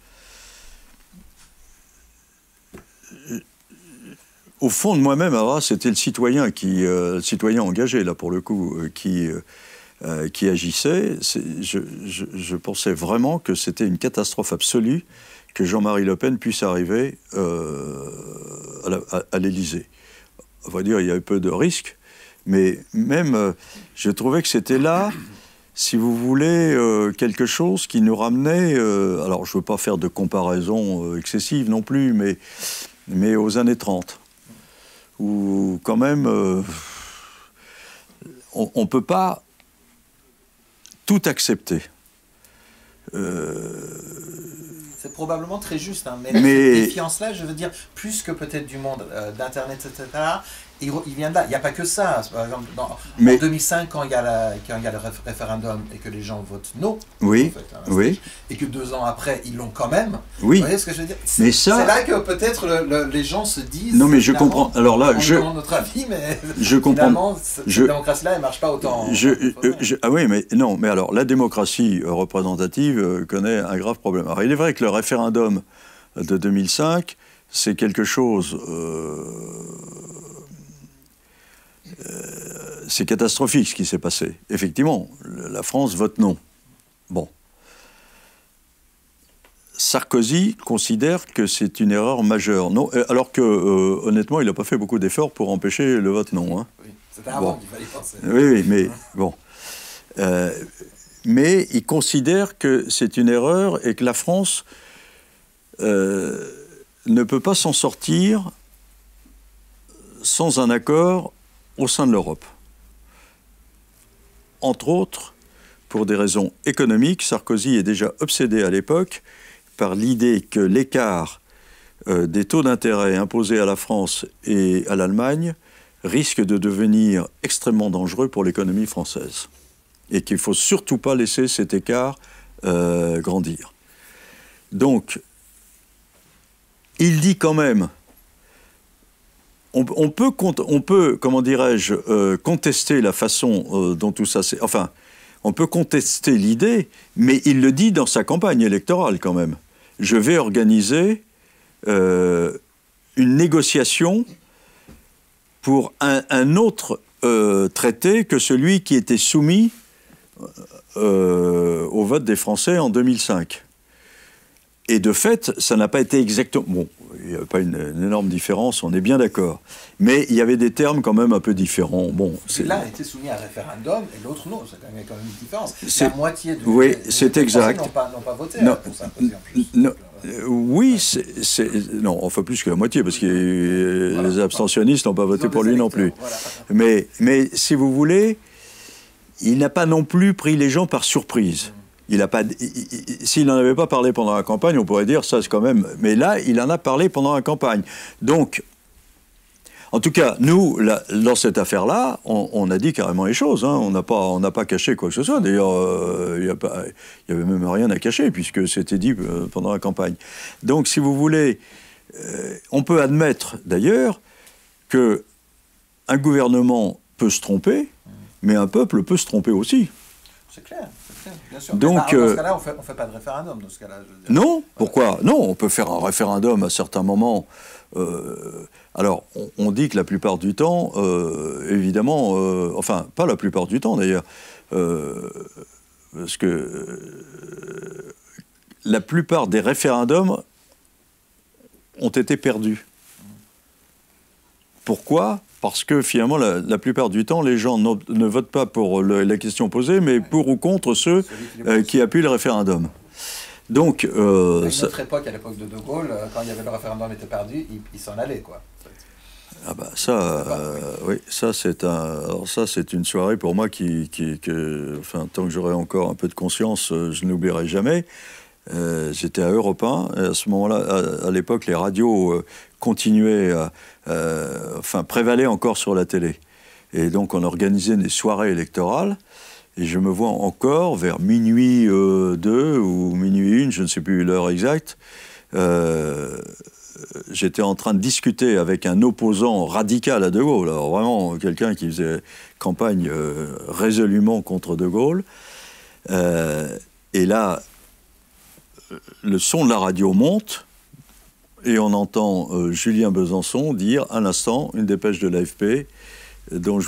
au fond de moi-même, c'était le citoyen qui, citoyen engagé là pour le coup, qui qui agissait. je, pensais vraiment que c'était une catastrophe absolue que Jean-Marie Le Pen puisse arriver euh, à l'Élysée. On va dire, il y a eu peu de risques, mais même, euh, je trouvais que c'était là, si vous voulez, euh, quelque chose qui nous ramenait, alors je ne veux pas faire de comparaison excessive non plus, mais, mais aux années 30, où quand même, on ne peut pas tout accepter. C'est probablement très juste, hein, mais, cette défiance-là, je veux dire, plus que peut-être du monde euh, d'Internet, etc., il, vient de là. Il n'y a pas que ça. Par exemple, en 2005, quand il, y a le référendum et que les gens votent non, oui, hein, oui. et que deux ans après, ils l'ont quand même, vous voyez ce que je veux dire C'est là que peut-être les gens se disent... Non, mais je comprends. Alors là, je... notre avis, je comprends. cette démocratie-là, elle ne marche pas autant. Hein, ah oui, mais non, mais alors, la démocratie euh, représentative euh, connaît un grave problème. Alors, il est vrai que le référendum de 2005, c'est quelque chose... Euh, euh, c'est catastrophique ce qui s'est passé. Effectivement, la France vote non. Bon. Sarkozy considère que c'est une erreur majeure, euh, alors que, euh, honnêtement, il n'a pas fait beaucoup d'efforts pour empêcher le vote non. Hein. Oui, c'était avant qu'il fallait penser. Oui, mais bon. mais il considère que c'est une erreur et que la France ne peut pas s'en sortir sans un accord au sein de l'Europe. Entre autres, pour des raisons économiques, Sarkozy est déjà obsédé à l'époque par l'idée que l'écart euh, des taux d'intérêt imposés à la France et à l'Allemagne risque de devenir extrêmement dangereux pour l'économie française et qu'il ne faut surtout pas laisser cet écart euh, grandir. Donc, il dit quand même on, peut, on peut, comment dirais-je, euh, contester la façon euh, dont tout ça s'est... Enfin, on peut contester l'idée, mais il le dit dans sa campagne électorale quand même. Je vais organiser euh, une négociation pour un, un autre traité que celui qui était soumis au vote des Français en 2005. Et de fait, ça n'a pas été exactement... Bon, il n'y avait pas une, énorme différence, on est bien d'accord. Mais il y avait des termes quand même un peu différents. Bon, L'un été soumis à un référendum et l'autre non, c'est quand même une différence. La moitié de, oui, c'est exact. n'ont pas, voté non, hein, pour en plus. Euh, oui, c'est, non, enfin plus que la moitié, parce que euh, les abstentionnistes n'ont pas voté pour lui non plus. Mais, mais si vous voulez, il n'a pas non plus pris les gens par surprise a pas. S'il n'en avait pas parlé pendant la campagne, on pourrait dire ça, c'est quand même. Mais là, il en a parlé pendant la campagne. Donc, en tout cas, nous, dans cette affaire-là, on, a dit carrément les choses. Hein. On n'a pas, on n'a pas caché quoi que ce soit. D'ailleurs, euh, il n'y avait même rien à cacher puisque c'était dit euh, pendant la campagne. Donc, si vous voulez, euh, on peut admettre d'ailleurs que un gouvernement peut se tromper, mais un peuple peut se tromper aussi. C'est clair. Donc, dans ce euh, cas-là, on ne fait pas de référendum. Non, pourquoi Non, on peut faire un référendum à certains moments. Euh, alors, on, dit que la plupart du temps, euh, évidemment, enfin, pas la plupart du temps d'ailleurs, parce que la plupart des référendums ont été perdus. Pourquoi parce que finalement, la, plupart du temps, les gens ne votent pas pour la question posée, mais pour ou contre ceux euh, qui appuient le référendum. Donc, euh, à notre époque, à l'époque de De Gaulle, euh, quand il y avait le référendum était perdu, il, s'en allait, quoi. Ah bah ça, oui, ça c'est un, ça c'est une soirée pour moi qui, que, enfin, tant que j'aurai encore un peu de conscience, je n'oublierai jamais. J'étais euh, à Europe 1. Et à ce moment-là, à, l'époque, les radios euh, continuaient, enfin, prévalaient encore sur la télé. Et donc, on organisait des soirées électorales. Et je me vois encore vers minuit 2 euh, ou minuit 1, je ne sais plus l'heure exacte. J'étais en train de discuter avec un opposant radical à De Gaulle, alors vraiment quelqu'un qui faisait campagne résolument contre De Gaulle. et là, le son de la radio monte et on entend euh, Julien Besançon dire à l'instant une dépêche de l'AFP dont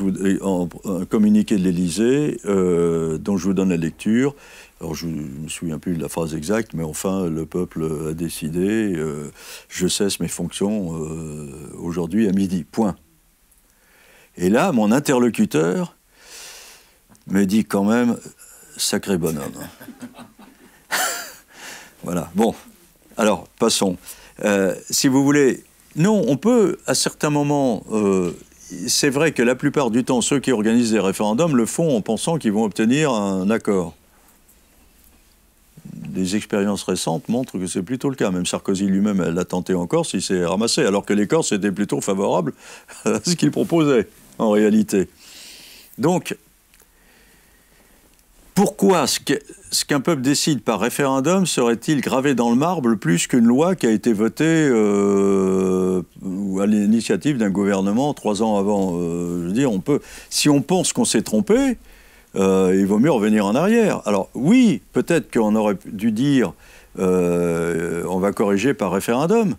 un communiqué de l'Élysée euh, dont je vous donne la lecture. Alors je ne me souviens plus de la phrase exacte, mais enfin le peuple a décidé. Euh, je cesse mes fonctions aujourd'hui à midi. Point. Et là, mon interlocuteur me dit quand même sacré bonhomme. Voilà. Bon. Alors, passons. Euh, si vous voulez. Non, on peut, à certains moments. Euh, c'est vrai que la plupart du temps, ceux qui organisent des référendums le font en pensant qu'ils vont obtenir un accord. Des expériences récentes montrent que c'est plutôt le cas. Même Sarkozy lui-même l'a tenté en Corse, il s'est ramassé, alors que les Corses étaient plutôt favorables à ce qu'il proposait, en réalité. Donc, pourquoi ce qu'un peuple décide par référendum serait-il gravé dans le marbre plus qu'une loi qui a été votée euh, à l'initiative d'un gouvernement trois ans avant euh, Je veux dire, on peut, si on pense qu'on s'est trompé, euh, il vaut mieux revenir en arrière. Alors oui, peut-être qu'on aurait dû dire on va corriger par référendum.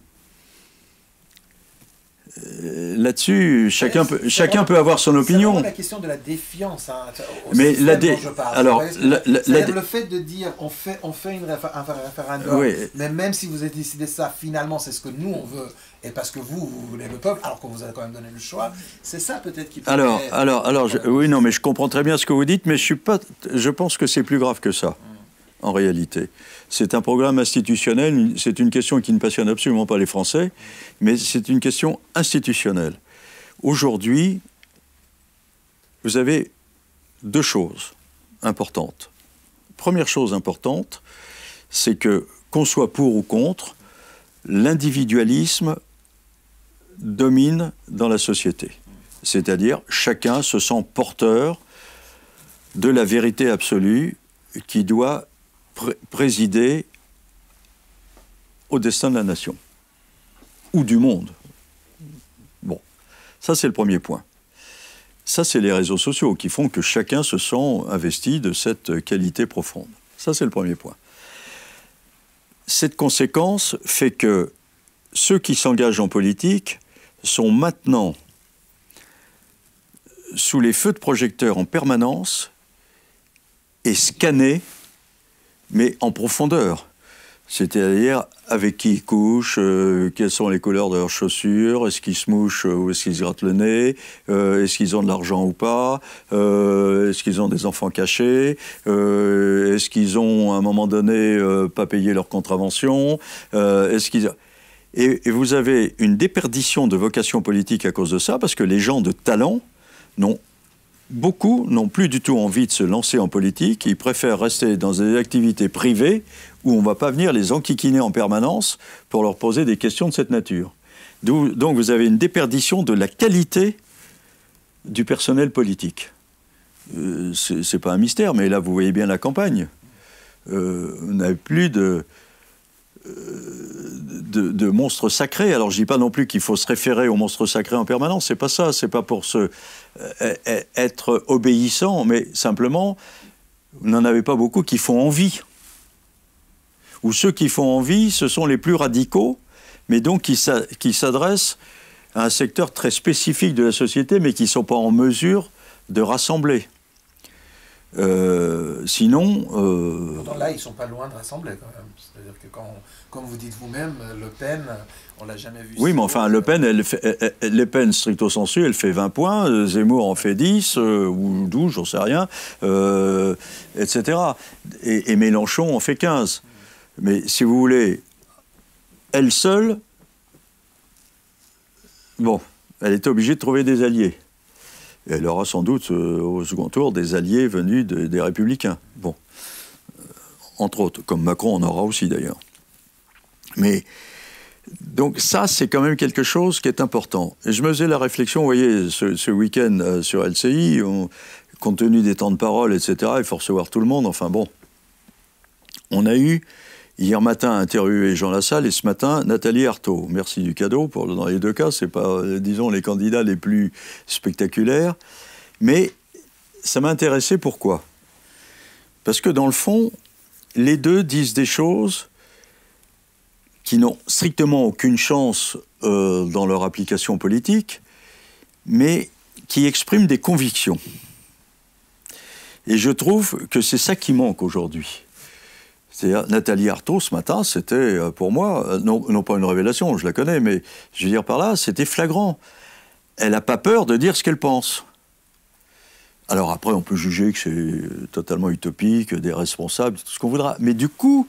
Euh, là-dessus, euh, chacun peut, chacun peut avoir son opinion. C'est la question de la défiance. Hein. mais la dé... Alors, le fait de dire on fait, un référendum, mais même si vous avez décidé ça, finalement, c'est ce que nous on veut, et parce que vous, vous voulez le peuple, alors que vous avez quand même donné le choix, c'est ça peut-être qui. Peut alors, alors, alors, oui, non, mais je comprends très bien ce que vous dites, mais je suis pas, je pense que c'est plus grave que ça, mm. en réalité. C'est un programme institutionnel, c'est une question qui ne passionne absolument pas les Français, mais c'est une question institutionnelle. Aujourd'hui, vous avez deux choses importantes. Première chose importante, c'est que, qu'on soit pour ou contre, l'individualisme domine dans la société. C'est-à-dire, chacun se sent porteur de la vérité absolue qui doit présider au destin de la nation ou du monde. Bon, ça c'est le premier point. Ça c'est les réseaux sociaux qui font que chacun se sent investi de cette qualité profonde. Ça c'est le premier point. Cette conséquence fait que ceux qui s'engagent en politique sont maintenant sous les feux de projecteur en permanence et scannés mais en profondeur. C'est-à-dire avec qui ils couchent, euh, quelles sont les couleurs de leurs chaussures, est-ce qu'ils se mouchent ou est-ce qu'ils se grattent le nez, euh, est-ce qu'ils ont de l'argent ou pas, euh, est-ce qu'ils ont des enfants cachés, est-ce qu'ils ont à un moment donné pas payé leur contravention, est-ce qu'ils... Et, et vous avez une déperdition de vocation politique à cause de ça, parce que les gens de talent n'ont beaucoup n'ont plus du tout envie de se lancer en politique. Ils préfèrent rester dans des activités privées où on ne va pas venir les enquiquiner en permanence pour leur poser des questions de cette nature. Donc vous avez une déperdition de la qualité du personnel politique. Euh, Ce c'est pas un mystère, mais là vous voyez bien la campagne. Euh, on n'a plus de, euh, de, de, monstres sacrés. Alors je dis pas non plus qu'il faut se référer aux monstres sacrés en permanence, c'est pas ça, c'est pas pour se euh, euh, euh, être obéissant, mais simplement, vous n'en avez pas beaucoup qui font envie. Ou ceux qui font envie, ce sont les plus radicaux, mais donc qui s'adressent à un secteur très spécifique de la société, mais qui ne sont pas en mesure de rassembler. Euh, sinon. Euh, là, ils sont pas loin de rassembler quand même. C'est-à-dire que quand, comme vous dites vous-même, Le Pen, on l'a jamais vu. Oui, mais enfin, Le Pen, elle fait, stricto sensu, elle fait 20 points, euh, Zemmour en fait 10, ou 12, j'en sais rien, etc. Et, et, Mélenchon en fait 15. Mais si vous voulez, elle seule, bon, elle était obligée de trouver des alliés. Et elle aura sans doute euh, au second tour des alliés venus des républicains. Bon. Euh, entre autres, comme Macron en aura aussi d'ailleurs. Mais donc ça, c'est quand même quelque chose qui est important. Et je me faisais la réflexion, vous voyez, ce, week-end euh, sur LCI, compte tenu des temps de parole, etc., il faut recevoir tout le monde, enfin bon. On a eu Hier matin, interviewé Jean Lassalle et ce matin, Nathalie Arthaud. Merci du cadeau. Pour, dans les deux cas, ce n'est pas, euh, disons, les candidats les plus spectaculaires. Mais ça m'a intéressé pourquoi Parce que dans le fond, les deux disent des choses qui n'ont strictement aucune chance euh, dans leur application politique, mais qui expriment des convictions. Et je trouve que c'est ça qui manque aujourd'hui. Nathalie Arthaud, ce matin, c'était euh, pour moi, euh, non, pas une révélation, je la connais, mais je veux dire par là, c'était flagrant. Elle n'a pas peur de dire ce qu'elle pense. Alors après, on peut juger que c'est euh, totalement utopique, des responsables, tout ce qu'on voudra. Mais du coup,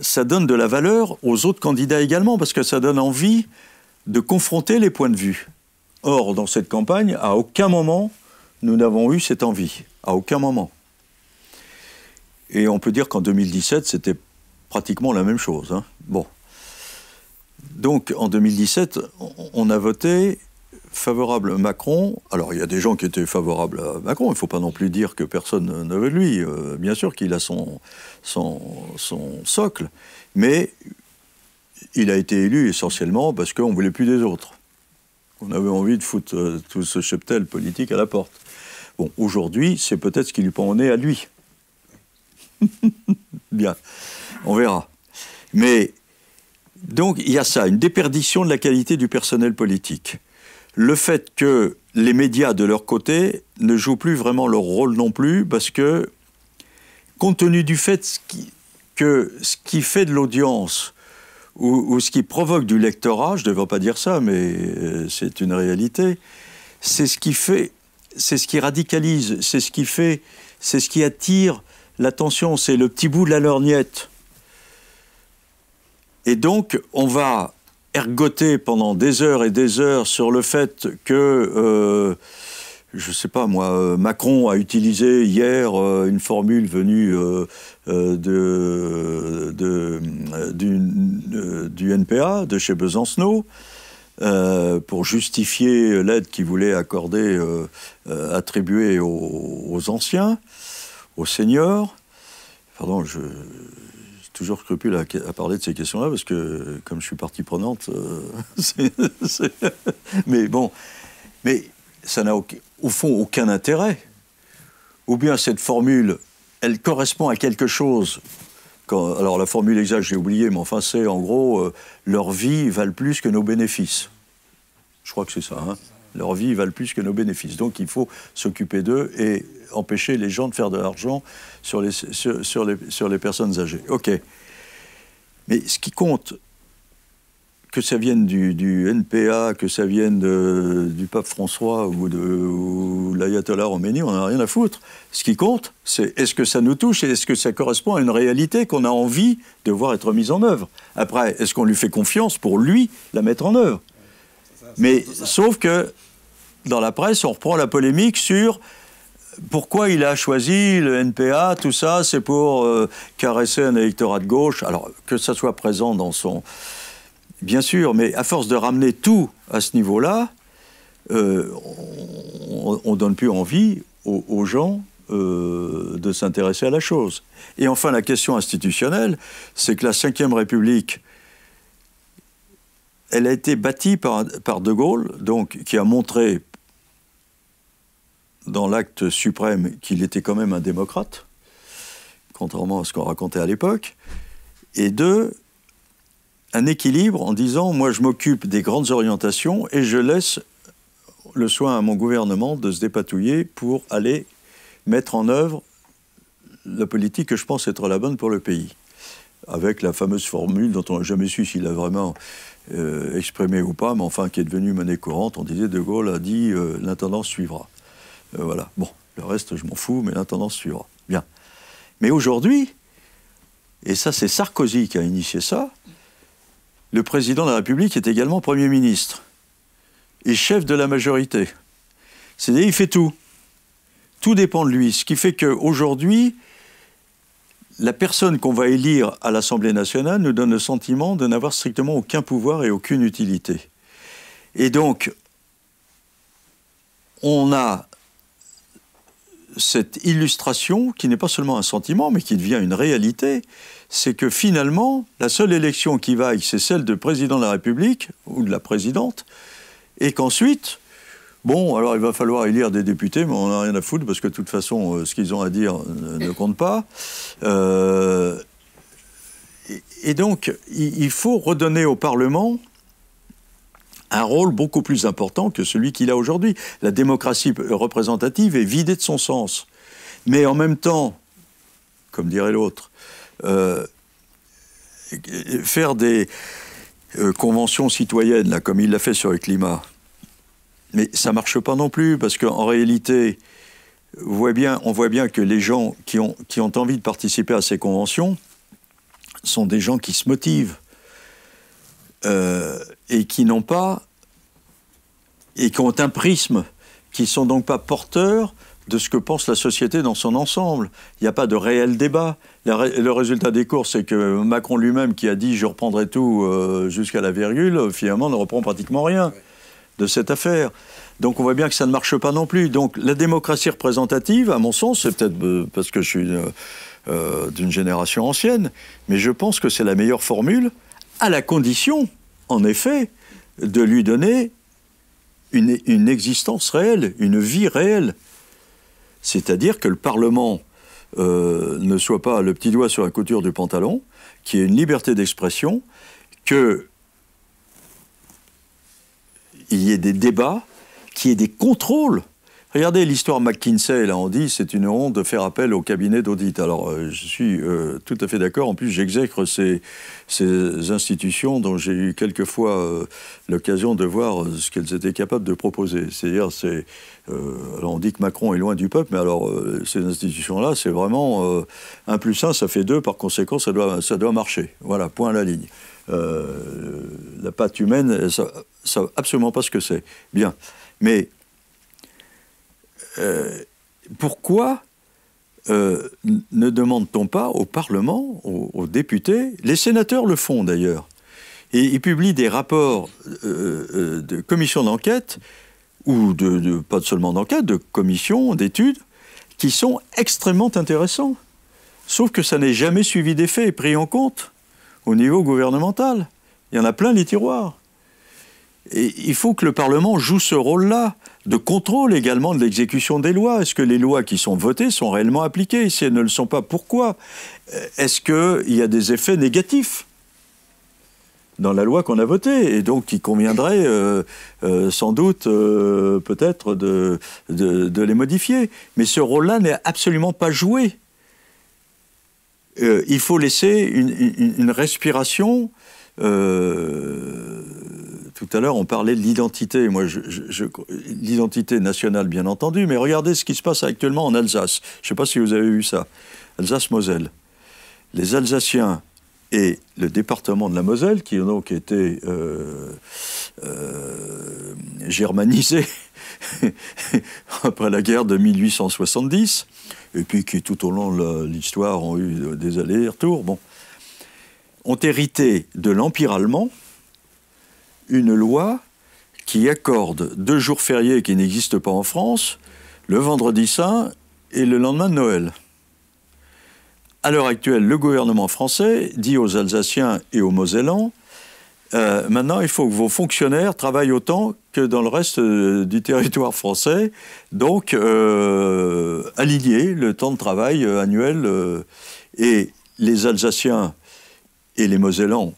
ça donne de la valeur aux autres candidats également, parce que ça donne envie de confronter les points de vue. Or, dans cette campagne, à aucun moment, nous n'avons eu cette envie. À aucun moment. Et on peut dire qu'en 2017, c'était pratiquement la même chose. Hein. Bon. Donc en 2017, on a voté favorable Macron. Alors il y a des gens qui étaient favorables à Macron, il ne faut pas non plus dire que personne ne veut lui. Euh, bien sûr qu'il a son, socle, mais il a été élu essentiellement parce qu'on ne voulait plus des autres. On avait envie de foutre euh, tout ce cheptel politique à la porte. Bon, aujourd'hui, c'est peut-être ce qui lui prend au à lui. Bien, on verra. Mais donc il y a ça, une déperdition de la qualité du personnel politique. Le fait que les médias de leur côté ne jouent plus vraiment leur rôle non plus parce que compte tenu du fait que ce qui fait de l'audience ou, ce qui provoque du lectorat, je ne devrais pas dire ça, mais euh, c'est une réalité, c'est ce qui fait, c'est ce qui radicalise, c'est ce qui fait, c'est ce qui attire l'attention, c'est le petit bout de la lorgnette. Et donc, on va ergoter pendant des heures et des heures sur le fait que, euh, je ne sais pas moi, euh, Macron a utilisé hier euh, une formule venue du, NPA, de chez Besancenot, pour justifier l'aide qu'il voulait accorder, attribuer aux anciens au Seigneur. Pardon, je toujours scrupule à, parler de ces questions-là parce que comme je suis partie prenante, euh, mais bon, mais ça n'a au, fond aucun intérêt. Ou bien cette formule, elle correspond à quelque chose alors la formule exacte, j'ai oublié, mais enfin c'est en gros, euh, leur vie valent plus que nos bénéfices. Je crois que c'est ça. Hein. Leur vie valent plus que nos bénéfices. Donc il faut s'occuper d'eux et empêcher les gens de faire de l'argent sur les, sur, les, sur les personnes âgées. OK. Mais ce qui compte, que ça vienne du, NPA, que ça vienne de, du pape François ou de l'ayatollah Roménie, on n'en a rien à foutre. Ce qui compte, c'est est-ce que ça nous touche et est-ce que ça correspond à une réalité qu'on a envie de voir être mise en œuvre. Après, est-ce qu'on lui fait confiance pour lui la mettre en œuvre Mais sauf que dans la presse, on reprend la polémique sur pourquoi il a choisi le NPA, tout ça, c'est pour euh, caresser un électorat de gauche. Alors, que ça soit présent dans son... Bien sûr, mais à force de ramener tout à ce niveau-là, euh, on ne donne plus envie aux, gens euh, de s'intéresser à la chose. Et enfin, la question institutionnelle, c'est que la Ve République, elle a été bâtie par, par De Gaulle, donc, qui a montré dans l'acte suprême qu'il était quand même un démocrate, contrairement à ce qu'on racontait à l'époque, et deux, un équilibre en disant moi je m'occupe des grandes orientations et je laisse le soin à mon gouvernement de se dépatouiller pour aller mettre en œuvre la politique que je pense être la bonne pour le pays. Avec la fameuse formule dont on n'a jamais su s'il a vraiment euh, exprimé ou pas, mais enfin qui est devenue monnaie courante, on disait De Gaulle a dit euh, l'intendance suivra. Euh, voilà, bon, le reste, je m'en fous, mais l'intendance suivra. Bien. Mais aujourd'hui, et ça, c'est Sarkozy qui a initié ça, le président de la République est également Premier ministre et chef de la majorité. C'est-à-dire, il fait tout. Tout dépend de lui. Ce qui fait qu'aujourd'hui, la personne qu'on va élire à l'Assemblée nationale nous donne le sentiment de n'avoir strictement aucun pouvoir et aucune utilité. Et donc, on a cette illustration, qui n'est pas seulement un sentiment, mais qui devient une réalité, c'est que finalement, la seule élection qui vaille, c'est celle de président de la République, ou de la présidente, et qu'ensuite, bon, alors il va falloir élire des députés, mais on n'a rien à foutre, parce que de toute façon, euh, ce qu'ils ont à dire ne, compte pas. Euh, et donc, il faut redonner au Parlement un rôle beaucoup plus important que celui qu'il a aujourd'hui. La démocratie représentative est vidée de son sens. Mais en même temps, comme dirait l'autre, euh, faire des euh, conventions citoyennes, là, comme il l'a fait sur le climat, mais ça marche pas non plus, parce qu'en réalité, on voit, bien, que les gens qui ont, envie de participer à ces conventions sont des gens qui se motivent. Euh, et qui n'ont pas, et qui ont un prisme, qui ne sont donc pas porteurs de ce que pense la société dans son ensemble. Il n'y a pas de réel débat. le résultat des courses, c'est que Macron lui-même, qui a dit je reprendrai tout euh, jusqu'à la virgule, finalement ne reprend pratiquement rien de cette affaire. Donc on voit bien que ça ne marche pas non plus. Donc la démocratie représentative, à mon sens, c'est peut-être euh, parce que je suis euh, d'une génération ancienne, mais je pense que c'est la meilleure formule, à la condition en effet, de lui donner une, existence réelle, une vie réelle. C'est-à-dire que le Parlement euh, ne soit pas le petit doigt sur la couture du pantalon, qu'il y ait une liberté d'expression, qu'il y ait des débats, qu'il y ait des contrôles Regardez l'histoire McKinsey, là on dit c'est une honte de faire appel au cabinet d'audit. Alors euh, je suis euh, tout à fait d'accord, en plus j'exècre ces, institutions dont j'ai eu quelquefois euh, l'occasion de voir ce qu'elles étaient capables de proposer. C'est-à-dire, c'est, on dit que Macron est loin du peuple, mais alors ces institutions-là, c'est vraiment 1 plus 1, ça fait 2, par conséquent ça doit, ça doit marcher. Voilà, point à la ligne. la patte humaine, ça ne absolument pas ce que c'est. Bien. Mais euh, pourquoi euh, ne demande-t-on pas au Parlement, aux, députés, les sénateurs le font d'ailleurs, et ils publient des rapports euh, de commissions d'enquête, ou de, pas seulement d'enquête, de commissions, d'études, qui sont extrêmement intéressants. Sauf que ça n'est jamais suivi des faits et pris en compte au niveau gouvernemental. Il y en a plein les tiroirs. Et il faut que le Parlement joue ce rôle-là de contrôle également de l'exécution des lois. Est-ce que les lois qui sont votées sont réellement appliquées Si elles ne le sont pas, pourquoi euh, Est-ce qu'il y a des effets négatifs dans la loi qu'on a votée et donc il conviendrait euh, euh, sans doute peut-être de, les modifier. Mais ce rôle-là n'est absolument pas joué. il faut laisser une, respiration tout à l'heure, on parlait de l'identité. Moi, l'identité nationale, bien entendu, mais regardez ce qui se passe actuellement en Alsace. Je ne sais pas si vous avez vu ça. Alsace-Moselle. Les Alsaciens et le département de la Moselle, qui ont donc été euh, euh, germanisés après la guerre de 1870, et puis qui tout au long de l'histoire ont eu des allers-retours, bon, ont hérité de l'Empire allemand, une loi qui accorde deux jours fériés qui n'existent pas en France, le vendredi saint et le lendemain de Noël. À l'heure actuelle, le gouvernement français dit aux Alsaciens et aux Mosellans, euh, maintenant, il faut que vos fonctionnaires travaillent autant que dans le reste euh, du territoire français. Donc, euh, aligner le temps de travail annuel. et les Alsaciens et les Mosellans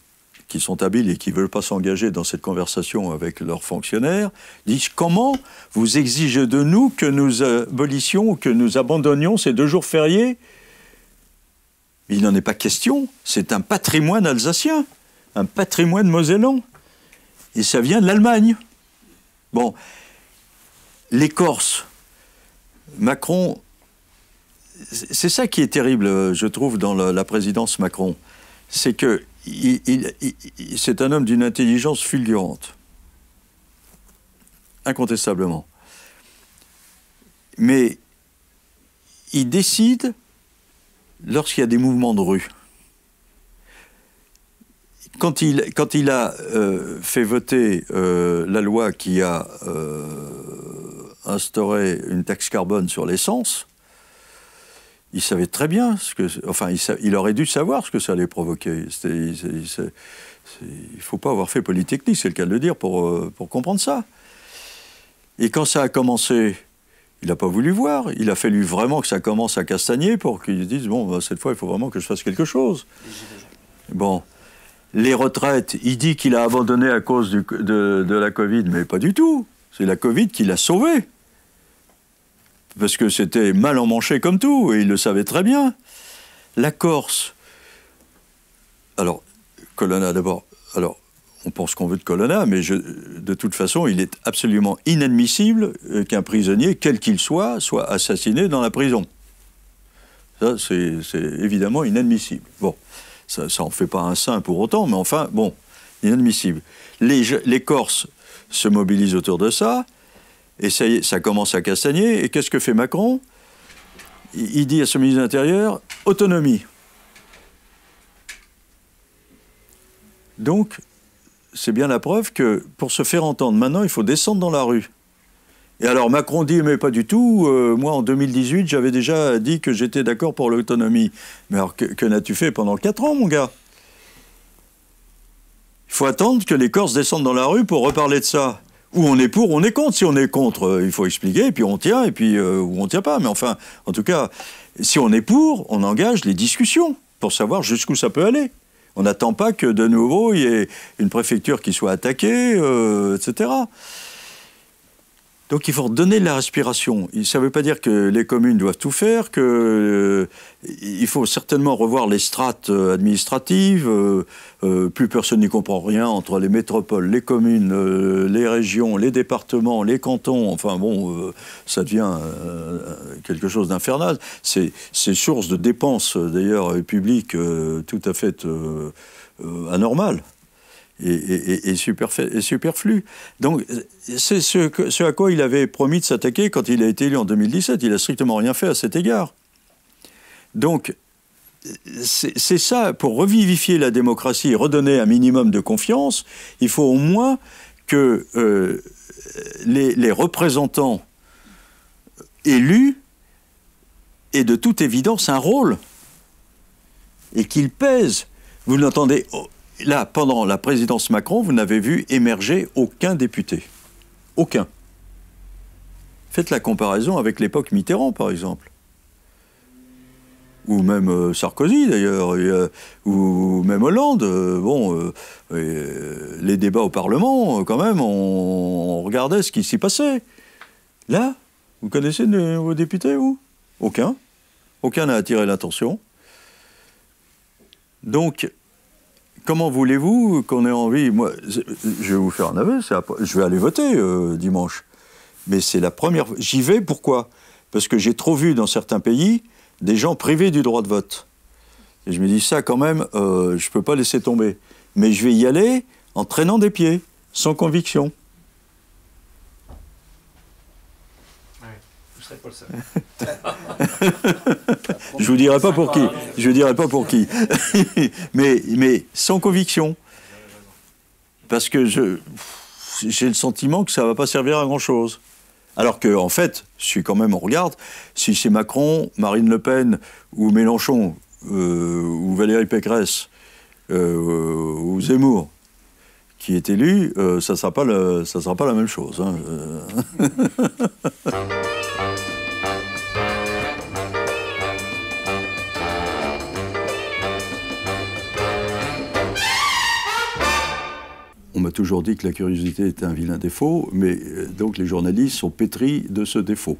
qui sont habiles et qui ne veulent pas s'engager dans cette conversation avec leurs fonctionnaires, disent comment vous exigez de nous que nous abolissions que nous abandonnions ces deux jours fériés Il n'en est pas question, c'est un patrimoine alsacien, un patrimoine mosellan, et ça vient de l'Allemagne. Bon, les Corses, Macron, c'est ça qui est terrible, je trouve, dans la présidence Macron, c'est que c'est un homme d'une intelligence fulgurante, incontestablement. Mais il décide lorsqu'il y a des mouvements de rue. Quand il, a euh, fait voter euh, la loi qui a euh, instauré une taxe carbone sur l'essence, il savait très bien ce que. Enfin, il, aurait dû savoir ce que ça allait provoquer. Il ne faut pas avoir fait Polytechnique, c'est le cas de le dire, pour, euh, pour comprendre ça. Et quand ça a commencé, il n'a pas voulu voir. Il a fallu vraiment que ça commence à castagner pour qu'ils disent bon, bah, cette fois, il faut vraiment que je fasse quelque chose. Bon. Les retraites, il dit qu'il a abandonné à cause du, de, de la Covid, mais pas du tout. C'est la Covid qui l'a sauvé parce que c'était mal emmanché comme tout, et il le savait très bien. La Corse. Alors, Colonna d'abord. Alors, on pense qu'on veut de Colonna, mais de toute façon, il est absolument inadmissible euh, qu'un prisonnier, quel qu'il soit, soit assassiné dans la prison. Ça, c'est évidemment inadmissible. Bon, ça n'en fait pas un saint pour autant, mais enfin, bon, inadmissible. les Corses se mobilisent autour de ça. Et ça, commence à castagner. Et qu'est-ce que fait Macron Il dit à son ministre de l'Intérieur, autonomie. Donc, c'est bien la preuve que pour se faire entendre maintenant, il faut descendre dans la rue. Et alors Macron dit, mais pas du tout, euh, moi en 2018, j'avais déjà dit que j'étais d'accord pour l'autonomie. Mais alors que, n'as-tu fait pendant 4 ans, mon gars Il faut attendre que les Corses descendent dans la rue pour reparler de ça. Ou on est pour, on est contre. Si on est contre, euh, il faut expliquer, et puis on tient, et puis où euh, ou on tient pas. Mais enfin, en tout cas, si on est pour, on engage les discussions pour savoir jusqu'où ça peut aller. On n'attend pas que de nouveau il y ait une préfecture qui soit attaquée, euh, etc. Donc il faut redonner de la respiration. Ça ne veut pas dire que les communes doivent tout faire, que euh, il faut certainement revoir les strates euh, administratives. Euh, plus personne n'y comprend rien entre les métropoles, les communes, les régions, les départements, les cantons. Enfin bon, ça devient quelque chose d'infernal. C'est source de dépenses d'ailleurs publiques tout à fait anormales et, et, et, superflu, Donc, c'est ce, ce, à quoi il avait promis de s'attaquer quand il a été élu en 2017. Il n'a strictement rien fait à cet égard. Donc, c'est ça, pour revivifier la démocratie et redonner un minimum de confiance, il faut au moins que euh, les, représentants élus aient de toute évidence un rôle et qu'ils pèsent. Vous l'entendez là, pendant la présidence Macron, vous n'avez vu émerger aucun député. Aucun. Faites la comparaison avec l'époque Mitterrand, par exemple. Ou même euh, Sarkozy, d'ailleurs, euh, ou même Hollande. Euh, bon, les débats au Parlement, quand même, on, regardait ce qui s'y passait. Là, vous connaissez vos députés, vous Aucun. Aucun n'a attiré l'attention. Donc, Comment voulez-vous qu'on ait envie Moi, je vais vous faire un aveu, je vais aller voter euh, dimanche. Mais c'est la première fois. J'y vais, pourquoi Parce que j'ai trop vu dans certains pays des gens privés du droit de vote. Et je me dis, ça, quand même, euh, je ne peux pas laisser tomber. Mais je vais y aller en traînant des pieds, sans conviction. je vous dirai pas pour qui. Je vous dirai pas pour qui. mais, mais sans conviction. Parce que j'ai le sentiment que ça ne va pas servir à grand chose. Alors que, en fait, si quand même on regarde, si c'est Macron, Marine Le Pen ou Mélenchon euh, ou Valérie Pécresse euh, ou Zemmour qui est élu, euh, ça ne sera, sera, pas la même chose. Hein, on m'a toujours dit que la curiosité était un vilain défaut, mais euh, donc les journalistes sont pétris de ce défaut.